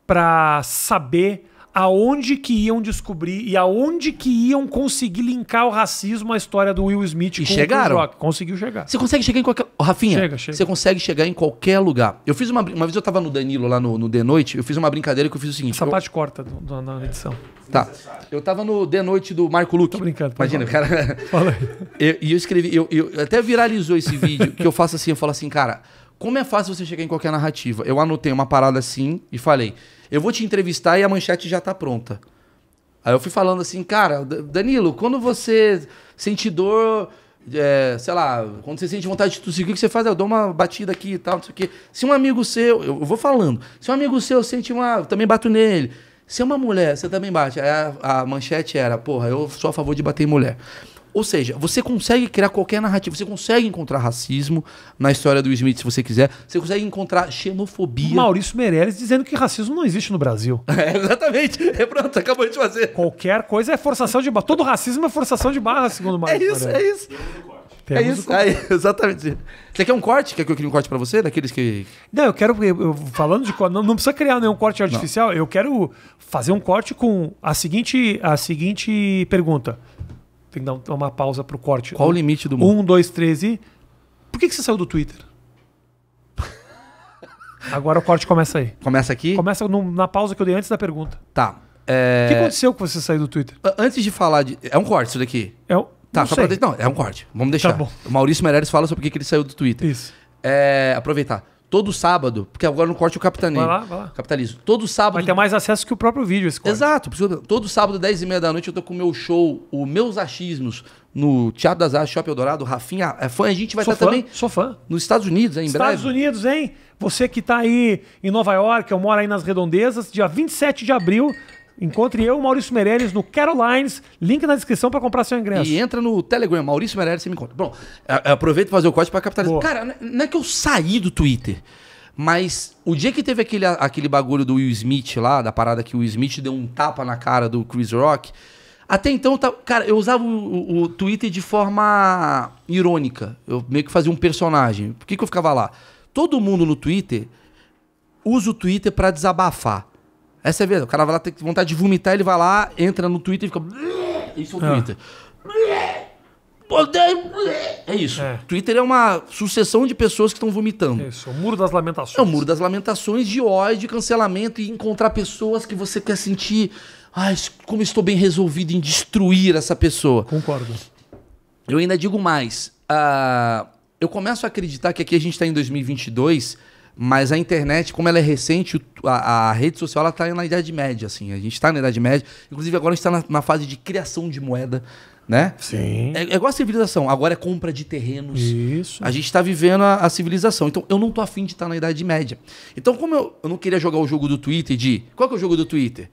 para saber aonde que iam descobrir e aonde que iam conseguir linkar o racismo à história do Will Smith e com chegaram. o Rock. Conseguiu chegar. Você consegue chegar em qualquer... Oh, Rafinha, chega, chega. você consegue chegar em qualquer lugar. Eu fiz uma... Uma vez eu tava no Danilo lá no, no The Noite, eu fiz uma brincadeira que eu fiz o seguinte... Essa eu... parte corta do, do, na edição. Tá. Eu tava no The Noite do Marco Luque. Tô brincando. Imagina, falar. cara... Fala aí. *laughs* E eu, eu, escrevi... Eu, eu, até viralizou esse vídeo que eu faço assim, eu falo assim, cara... Como é fácil você chegar em qualquer narrativa? Eu anotei uma parada assim e falei: eu vou te entrevistar e a manchete já tá pronta. Aí eu fui falando assim, cara, Danilo, quando você sente dor, é, sei lá, quando você sente vontade de tossir, o que você faz? Eu dou uma batida aqui e tal, não sei o quê. Se um amigo seu, eu vou falando, se um amigo seu sente uma. Eu também bato nele. Se é uma mulher, você também bate. Aí a, a manchete era, porra, eu sou a favor de bater em mulher. Ou seja, você consegue criar qualquer narrativa, você consegue encontrar racismo na história do Smith, se você quiser, você consegue encontrar xenofobia. Maurício Meirelles dizendo que racismo não existe no Brasil. *laughs* É, exatamente. É pronto, acabou de fazer. Qualquer coisa é forçação de barra. Todo racismo é forçação de barra, segundo Maurício. É isso, é Meirelles. é isso. é isso, é, exatamente. Você quer um corte? Quer que eu crie um corte para você? Daqueles que. Não, eu quero. Eu, falando de corte, não, não, precisa criar nenhum corte artificial. Não. Eu quero fazer um corte com a seguinte, a seguinte pergunta. Tem que dar uma pausa pro corte. Qual um, o limite do mundo? Um, dois, três e. Por que, que você saiu do Twitter? *laughs* Agora o corte começa aí. Começa aqui? Começa no, na pausa que eu dei antes da pergunta. Tá. É... O que aconteceu com você sair do Twitter? Antes de falar de. É um corte isso daqui. É um. Tá, não só sei. pra. Não, é um corte. Vamos tá deixar. Tá bom. O Maurício Meirelles fala sobre o que ele saiu do Twitter. Isso. É... Aproveitar. Todo sábado, porque agora no corte eu capitaneio. Vai lá, vai lá. Capitalizo. Todo sábado. Vai ter mais acesso que o próprio vídeo esse corte. Exato. Todo sábado, 10 e meia da noite, eu tô com o meu show, o Meus Achismos, no Teatro das Artes, Shopping Eldorado. Rafinha é fã. A gente vai estar tá também. Sou fã. Nos Estados Unidos, hein, em Estados breve. Estados Unidos, hein? Você que tá aí em Nova York, eu moro aí nas Redondezas, dia 27 de abril, Encontre eu, Maurício Meirelles, no Carolines. Link na descrição para comprar seu ingresso. E entra no Telegram, Maurício Meirelles, você me encontra. Bom, aproveita para fazer o corte para capitalizar. Boa. Cara, não é que eu saí do Twitter, mas o dia que teve aquele, aquele bagulho do Will Smith lá, da parada que o Will Smith deu um tapa na cara do Chris Rock, até então, tá, cara, eu usava o, o, Twitter de forma irônica. Eu meio que fazia um personagem. Por que, que eu ficava lá? Todo mundo no Twitter usa o Twitter para desabafar. É cerveja. O cara vai lá, tem vontade de vomitar, ele vai lá, entra no Twitter e fica. Isso é o ah. Twitter. É isso. É. Twitter é uma sucessão de pessoas que estão vomitando. Isso, é o muro das lamentações. É o muro das lamentações, de ódio, de cancelamento e encontrar pessoas que você quer sentir. Ai, como estou bem resolvido em destruir essa pessoa. Concordo. Eu ainda digo mais. Uh, eu começo a acreditar que aqui a gente está em 2022 mas a internet, como ela é recente, a, a rede social está na Idade Média, assim. A gente está na Idade Média. Inclusive, agora a gente está na, na, fase de criação de moeda, né? Sim. É, é, igual a civilização. Agora é compra de terrenos. Isso. A gente está vivendo a, a, civilização. Então, eu não estou afim de estar tá na Idade Média. Então, como eu, eu não queria jogar o jogo do Twitter de... Qual que é o jogo do Twitter?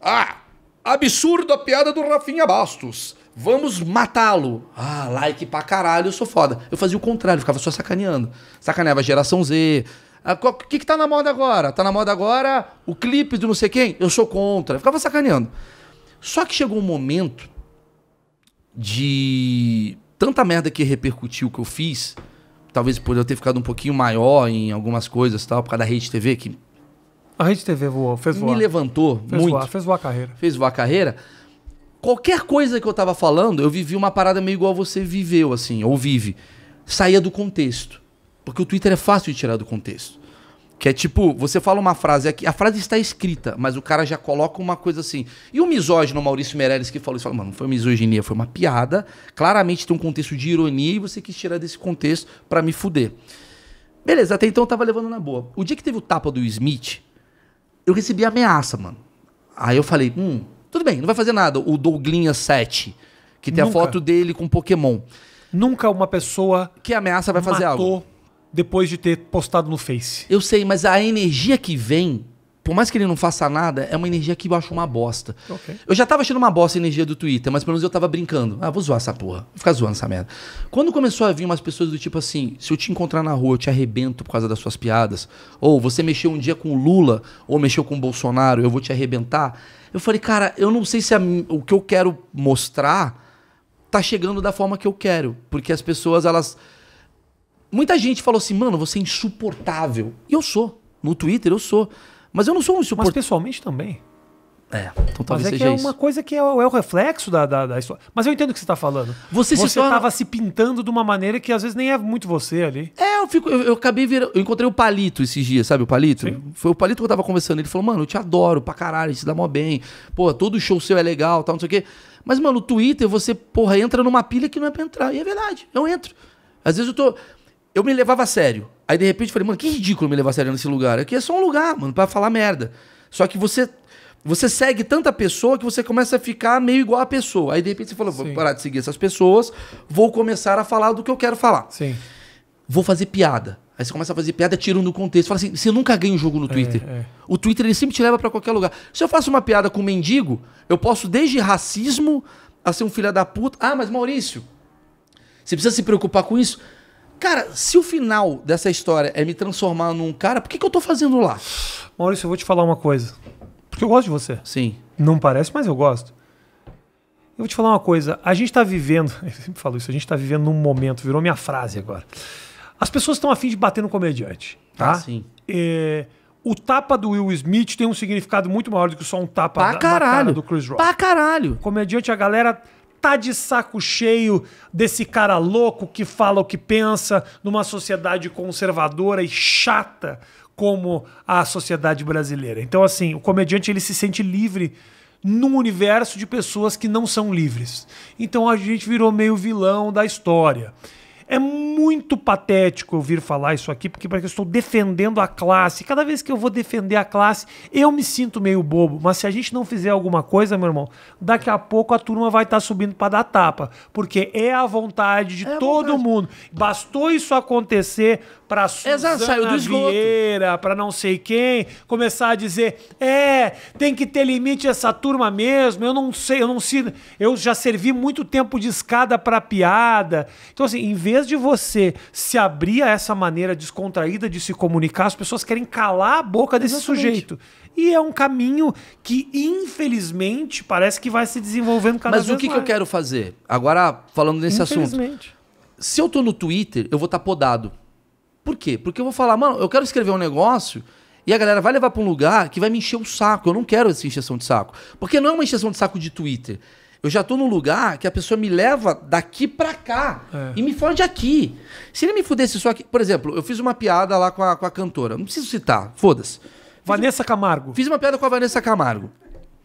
Ah, absurdo a piada do Rafinha Bastos. Vamos matá-lo. Ah, like pra caralho, eu sou foda. Eu fazia o contrário, ficava só sacaneando. Sacaneava a geração Z. Ah, o que, que tá na moda agora? Tá na moda agora o clipe do não sei quem? Eu sou contra. Eu ficava sacaneando. Só que chegou um momento de tanta merda que repercutiu o que eu fiz, talvez por eu ter ficado um pouquinho maior em algumas coisas, tal, por causa da Rede TV que a Rede TV voou, fez voar. Me levantou fez muito. Voar, fez voar a carreira. Fez voar a carreira qualquer coisa que eu tava falando, eu vivi uma parada meio igual você viveu, assim, ou vive. Saía do contexto. Porque o Twitter é fácil de tirar do contexto. Que é tipo, você fala uma frase aqui, a frase está escrita, mas o cara já coloca uma coisa assim. E o misógino Maurício Meirelles que falou isso, falou, mano, não foi misoginia, foi uma piada. Claramente tem um contexto de ironia e você quis tirar desse contexto para me fuder. Beleza, até então eu tava levando na boa. O dia que teve o tapa do Smith, eu recebi ameaça, mano. Aí eu falei, hum, tudo bem, não vai fazer nada. O Douglinha 7, que tem Nunca. a foto dele com Pokémon. Nunca uma pessoa que ameaça vai fazer matou algo. depois de ter postado no Face. Eu sei, mas a energia que vem por mais que ele não faça nada, é uma energia que eu acho uma bosta. Okay. Eu já tava achando uma bosta a energia do Twitter, mas pelo menos eu tava brincando. Ah, vou zoar essa porra. Vou ficar zoando essa merda. Quando começou a vir umas pessoas do tipo assim: se eu te encontrar na rua, eu te arrebento por causa das suas piadas. Ou você mexeu um dia com o Lula, ou mexeu com o Bolsonaro, eu vou te arrebentar. Eu falei, cara, eu não sei se a, o que eu quero mostrar tá chegando da forma que eu quero. Porque as pessoas, elas. Muita gente falou assim, mano, você é insuportável. E eu sou. No Twitter, eu sou. Mas eu não sou um suporte. Mas pessoalmente também. É, então talvez Mas é seja que é isso. uma coisa que é, é o reflexo da, da, da, história. Mas eu entendo o que você está falando. Você, você se torna... tava se pintando de uma maneira que às vezes nem é muito você ali. É, eu fico. Eu, eu acabei virando. Eu encontrei o Palito esses dias, sabe o Palito? Sim. Foi o Palito que eu tava conversando. Ele falou, mano, eu te adoro pra caralho, a se dá mó bem. Pô, todo show seu é legal, tal, não sei o quê. Mas, mano, o Twitter, você, porra, entra numa pilha que não é pra entrar. E é verdade, eu entro. Às vezes eu tô. Eu me levava a sério. Aí de repente eu falei, mano, que ridículo me levar a sério nesse lugar. Aqui é só um lugar, mano, para falar merda. Só que você você segue tanta pessoa que você começa a ficar meio igual a pessoa. Aí de repente você falou, vou parar de seguir essas pessoas, vou começar a falar do que eu quero falar. Sim. Vou fazer piada. Aí você começa a fazer piada tirando do contexto. Fala assim, você nunca ganha um jogo no é, Twitter. É, é. O Twitter ele sempre te leva para qualquer lugar. Se eu faço uma piada com um mendigo, eu posso desde racismo a ser um filho da puta. Ah, mas Maurício, você precisa se preocupar com isso? Cara, se o final dessa história é me transformar num cara, por que, que eu tô fazendo lá? Maurício, eu vou te falar uma coisa. Porque eu gosto de você. Sim. Não parece, mas eu gosto. Eu vou te falar uma coisa. A gente está vivendo, *laughs* eu sempre falo isso, a gente está vivendo num momento, virou minha frase agora. As pessoas estão afim de bater no comediante. Tá? Ah, sim. É, o tapa do Will Smith tem um significado muito maior do que só um tapa pra da, caralho. do Chris Rock. Pra caralho. Comediante, a galera tá de saco cheio desse cara louco que fala o que pensa numa sociedade conservadora e chata como a sociedade brasileira. Então, assim, o comediante ele se sente livre num universo de pessoas que não são livres. Então a gente virou meio vilão da história. É muito patético ouvir falar isso aqui, porque parece que eu estou defendendo a classe. Cada vez que eu vou defender a classe, eu me sinto meio bobo. Mas se a gente não fizer alguma coisa, meu irmão, daqui a pouco a turma vai estar tá subindo para dar tapa. Porque é a vontade de é todo vontade. mundo. Bastou isso acontecer para Suzana Vieira, para não sei quem, começar a dizer: é, tem que ter limite essa turma mesmo. Eu não sei, eu não sei. Eu já servi muito tempo de escada para piada. Então, assim, em vez vez de você se abrir a essa maneira descontraída de se comunicar, as pessoas querem calar a boca desse Exatamente. sujeito. E é um caminho que, infelizmente, parece que vai se desenvolvendo cada Mas vez mais. Mas o que, eu quero fazer? Agora, falando nesse assunto. Se eu tô no Twitter, eu vou estar tá podado. Por quê? Porque eu vou falar, mano, eu quero escrever um negócio e a galera vai levar para um lugar que vai me encher o saco. Eu não quero essa encheção de saco. Porque não é uma encheção de saco de Twitter. Eu já tô num lugar que a pessoa me leva daqui pra cá é. e me fode aqui. Se ele me fudesse só aqui. Por exemplo, eu fiz uma piada lá com a, com a cantora. Não preciso citar, foda-se. Vanessa Camargo. Fiz uma piada com a Vanessa Camargo.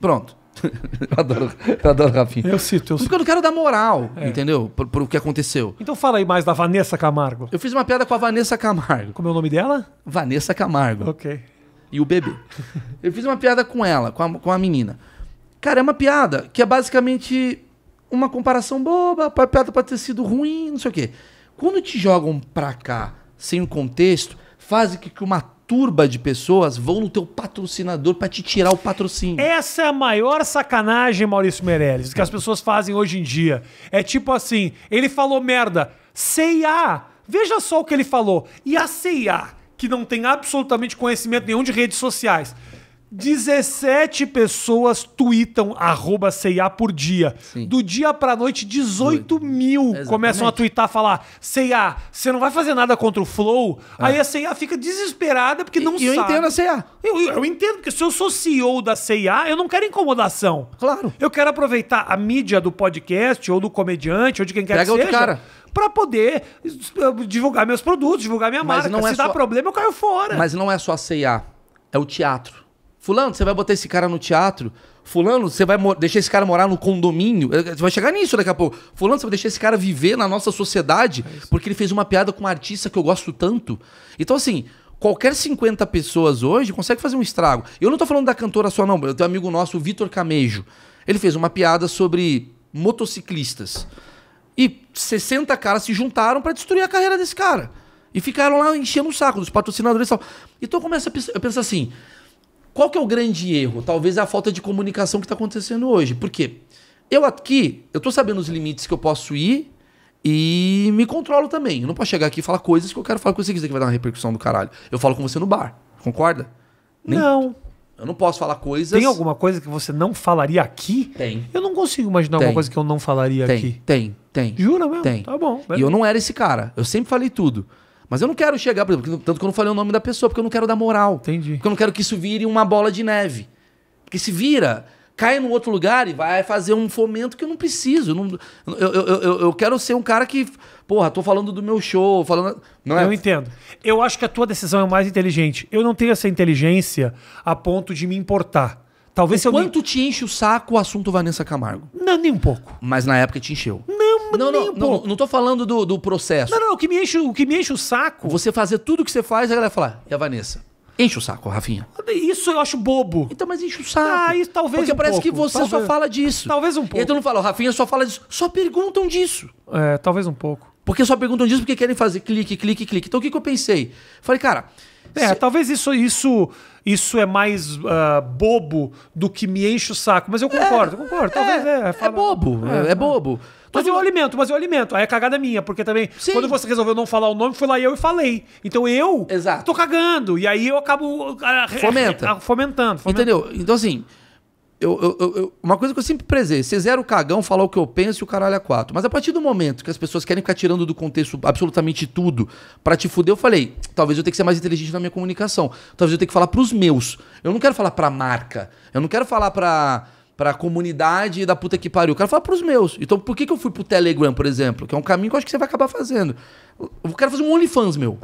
Pronto. *laughs* eu adoro, eu adoro Rafinha. Eu cito, eu cito. Porque eu não quero dar moral, é. entendeu? Por, o que aconteceu. Então fala aí mais da Vanessa Camargo. Eu fiz uma piada com a Vanessa Camargo. Como é o nome dela? Vanessa Camargo. Ok. E o bebê. eu fiz uma piada com ela, com a, com a menina. Cara, é uma piada que é basicamente uma comparação boba, a piada pode ter sido ruim, não sei o quê. Quando te jogam pra cá sem o contexto, fazem que uma turba de pessoas vão no teu patrocinador para te tirar o patrocínio. Essa é a maior sacanagem, Maurício Meirelles, que as pessoas fazem hoje em dia. É tipo assim, ele falou merda, CIA, veja só o que ele falou. E a CIA, que não tem absolutamente conhecimento nenhum de redes sociais, 17 pessoas tweetam arroba CIA por dia. Sim. Do dia pra noite, 18 mil Exatamente. começam a tweetar, falar CIA, você não vai fazer nada contra o Flow? Ah. Aí a CIA fica desesperada porque e, não e sabe. eu entendo a CIA. Eu, eu, entendo, porque se eu sou CEO da CIA, eu não quero incomodação. Claro. Eu quero aproveitar a mídia do podcast, ou do comediante, ou de quem quer Pega que outro seja. Cara para poder eh, divulgar meus produtos, divulgar minha Mas marca. Não é Se só... dá problema, eu caio fora. Mas não é só a CIA, é o teatro. Fulano, você vai botar esse cara no teatro? Fulano, você vai deixar esse cara morar no condomínio? Eh, você vai chegar nisso daqui a pouco. Fulano, você vai deixar esse cara viver na nossa sociedade é porque ele fez uma piada com um artista que eu gosto tanto. Então, assim, qualquer 50 pessoas hoje consegue fazer um estrago. Eu não tô falando da cantora só, não. Eu tenho um amigo nosso, o Vitor Camejo. Ele fez uma piada sobre motociclistas. E 60 caras se juntaram para destruir a carreira desse cara. E ficaram lá enchendo o saco dos patrocinadores e tal. Então começa a pensar assim: qual que é o grande erro? Talvez é a falta de comunicação que está acontecendo hoje. Por quê? Eu aqui, eu tô sabendo os limites que eu posso ir e me controlo também. Eu não posso chegar aqui e falar coisas que eu quero falar com você, que vai dar uma repercussão do caralho. Eu falo com você no bar, concorda? Nem não. Eu não posso falar coisas. Tem alguma coisa que você não falaria aqui? Tem. Eu não consigo imaginar tem. alguma coisa que eu não falaria tem. aqui. Tem, tem. Jura mesmo? Tem. Tá bom. Beleza. Né? E eu não era esse cara. Eu sempre falei tudo. Mas eu não quero chegar, por exemplo, tanto que eu não falei o nome da pessoa, porque eu não quero dar moral. Entendi. Porque eu não quero que isso vire uma bola de neve. Porque se vira, cai no outro lugar e vai fazer um fomento que eu não preciso. Eu, não, eu, eu, eu, eu, quero ser um cara que, porra, tô falando do meu show, falando. Não é? Eu entendo. Eu acho que a tua decisão é mais inteligente. Eu não tenho essa inteligência a ponto de me importar. Talvez o quanto te enche o saco o assunto Vanessa Camargo? Não, nem um pouco. Mas na época te encheu. Não, não, nem não, um não, pouco. Não, não tô falando do, do processo. Não, não, o que, me enche, o que me enche o saco. Você fazer tudo que você faz, a galera falar, ah, e a Vanessa? Enche o saco, Rafinha. Isso eu acho bobo. Então, mas enche o saco. Ah, isso talvez Porque um parece pouco. que você talvez. só fala disso. Talvez um pouco. E então não fala, Rafinha só fala disso. Só perguntam disso. É, talvez um pouco. Porque só perguntam disso porque querem fazer clique, clique, clique. Então o que, que eu pensei? Falei, cara. É, se... talvez isso, isso isso é mais uh, bobo do que me enche o saco. Mas eu concordo, é, eu concordo. É, talvez é. É, é fala... é bobo, é, é, bobo. Mas eu alimento, mas eu alimento. Aí é cagada minha, porque também, Sim. quando você resolveu não falar o nome, foi lá eu e falei. Então eu Exato. tô cagando. E aí eu acabo. Ah, Fomenta. Fomentando, fomentando. Entendeu? Então, assim, eu, eu, eu, uma coisa que eu sempre prezei, ser zero cagão, falar o que eu penso e o caralho é quatro. Mas a partir do momento que as pessoas querem ficar tirando do contexto absolutamente tudo para te fuder, eu falei, talvez eu tenha que ser mais inteligente na minha comunicação. Talvez eu tenha que falar pros meus. Eu não quero falar pra marca. Eu não quero falar pra, pra comunidade da puta que pariu. Eu quero falar pros meus. Então por que, que eu fui pro Telegram, por exemplo? Que é um caminho que eu acho que você vai acabar fazendo. Eu quero fazer um OnlyFans meu.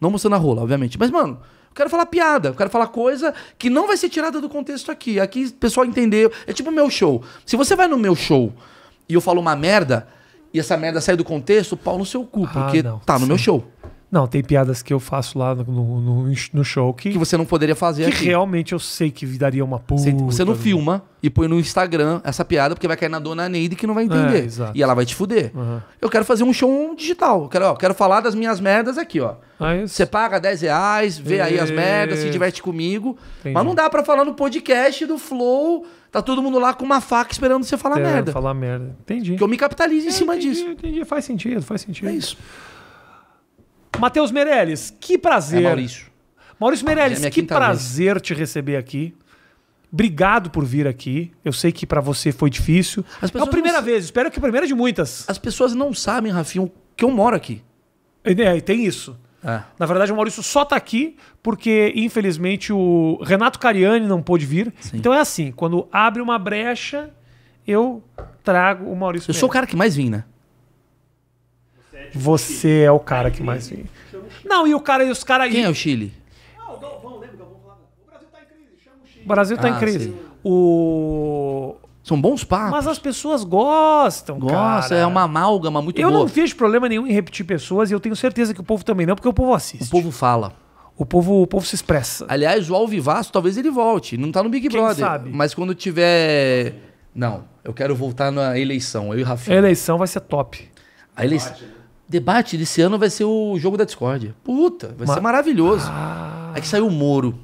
Não mostrando a rola, obviamente. Mas, mano... Eu quero falar piada, eu quero falar coisa que não vai ser tirada do contexto aqui. Aqui o pessoal entendeu. É tipo o meu show. Se você vai no meu show e eu falo uma merda, e essa merda sai do contexto, pau no seu cu, ah, porque tá no sim. meu show. Não, tem piadas que eu faço lá no, no, no show que. Que você não poderia fazer que aqui. realmente eu sei que daria uma puta. Você, você não filma e põe no Instagram essa piada, porque vai cair na dona Neide que não vai é, entender. É, e ela vai te fuder. Uhum. Eu quero fazer um show digital. Eu quero, ó, quero falar das minhas merdas aqui, ó. Ah, é você paga 10 reais, vê e... aí as merdas, se diverte comigo. Entendi. Mas não dá pra falar no podcast do Flow. Tá todo mundo lá com uma faca esperando você falar é, merda. Falar merda. Entendi. Que eu me capitalize em é, cima entendi, disso. Entendi, faz sentido, faz sentido. É isso. Matheus Meirelles, que prazer. É Maurício. Maurício Meirelles, é que prazer vez. te receber aqui. Obrigado por vir aqui. Eu sei que para você foi difícil. é a primeira não... vez, espero que a primeira é de muitas. As pessoas não sabem, Rafinho, que eu moro aqui. É, é, tem isso. É. Na verdade, o Maurício só tá aqui porque, infelizmente, o Renato Cariani não pôde vir. Sim. Então é assim, quando abre uma brecha, eu trago o Maurício. Eu Meirelles. sou o cara que mais vim, né? Você é o cara que mais vem. Não, e o cara e os caras. Quem é o Chile? Ah, o Galvão, lembra? O Galvão O Brasil tá em crise, o Brasil tá ah, em crise. Sim. O. São bons papos. Mas as pessoas gostam, Gosta, cara. é uma amálgama muito eu boa. Eu não vejo problema nenhum em repetir pessoas e eu tenho certeza que o povo também não, porque o povo assiste. O povo fala. O povo, o povo se expressa. Aliás, o Alvivaço talvez ele volte. Não tá no Big Quem Brother. Sabe? Mas quando tiver. Não, eu quero voltar na eleição, eu e Rafinha. A eleição vai ser top. A eleição. Debate desse ano vai ser o jogo da discórdia. Puta, vai ser maravilhoso. Ah. Aí é saiu o Moro.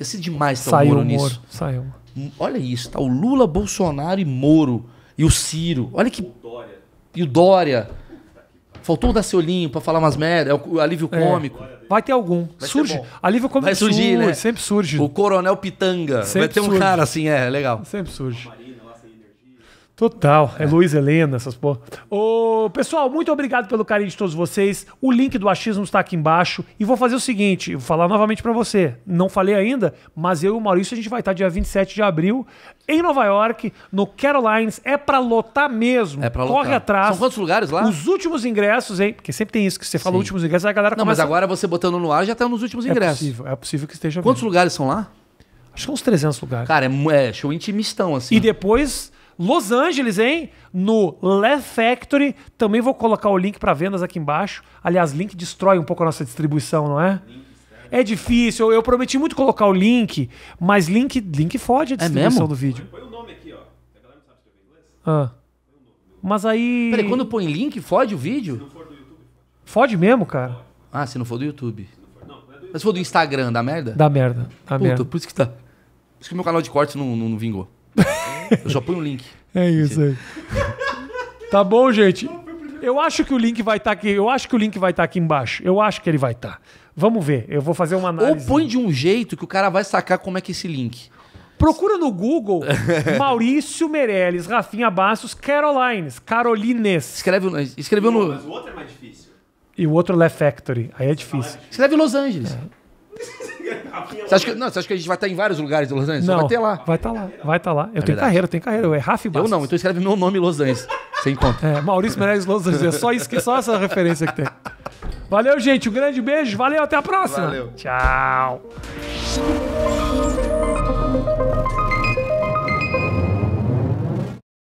Ia ser demais tá saiu o Moro, Moro nisso. Saiu. Hum, olha isso, tá o Lula, Bolsonaro e Moro. E o Ciro. Olha que. Dória. E o Dória. Faltou o Daciolhinho pra falar umas merda. É o alívio é. cômico. Vai ter algum. Vai surge. Alívio cômico vai surgir, surge, né? Sempre surge. O Coronel Pitanga. Sempre vai ter um surge. cara assim, é, legal. Sempre surge. Total. É, é Luiz Helena, essas porra. Ô, pessoal, muito obrigado pelo carinho de todos vocês. O link do achismo está aqui embaixo. E vou fazer o seguinte: vou falar novamente para você. Não falei ainda, mas eu e o Maurício a gente vai estar dia 27 de abril em Nova York, no Carolines. É para lotar mesmo. É pra lotar. Corre atrás. São quantos lugares lá? Os últimos ingressos, hein? Porque sempre tem isso que você fala Sim. últimos ingressos, a galera Não, mas agora você botando no ar já está nos últimos é ingressos. É possível, é possível que esteja. Quantos lugares são lá? Acho que uns 300 lugares. Cara, é, é show intimistão, assim. E depois Los Angeles, hein? No Left Factory. Também vou colocar o link para vendas aqui embaixo. Aliás, link destrói um pouco a nossa distribuição, não é? É difícil, eu, prometi muito colocar o link, mas link, link fode a é distribuição é do vídeo. Põe o nome aqui, ó. Ah. Mas aí. Peraí, quando põe link, fode o vídeo? Se não for do YouTube, fode. Fode mesmo, cara? Ah, se não for do YouTube. Se não, for, não, não é do YouTube. Mas se for do Instagram, dá merda? Dá merda. Dá Puta, merda. por isso que tá. Por isso que meu canal de cortes não, não, não vingou. Eu só ponho o link. É isso aí. tá bom, gente? Eu acho que o link vai estar tá aqui. Eu acho que o link vai estar tá aqui embaixo. Eu acho que ele vai estar. Tá. Vamos ver. Eu vou fazer uma análise. Ou põe de um jeito que o cara vai sacar como é que é esse link. Procura no Google *laughs* Maurício Meirelles, Rafinha Bastos, Carolines, Carolines. Escreve, escreveu no. Mas o outro é mais difícil. E o outro Left Factory. Aí é, é difícil. Escreve Los Angeles. É. *laughs* Você acha, que, não, você acha que a gente vai estar em vários lugares de Los Angeles? Não, vai ter lá. Vai estar tá lá, vai estar tá lá. Eu é tenho verdade. carreira, eu tenho carreira. Eu é Rafa Bastos. Eu não, então escreve meu nome Los Angeles. Sem conta. É, Maurício Meirelles Los Angeles. É só, isso, só essa referência que tem. Valeu, gente. Um grande beijo. Valeu, até a próxima. Valeu. Tchau.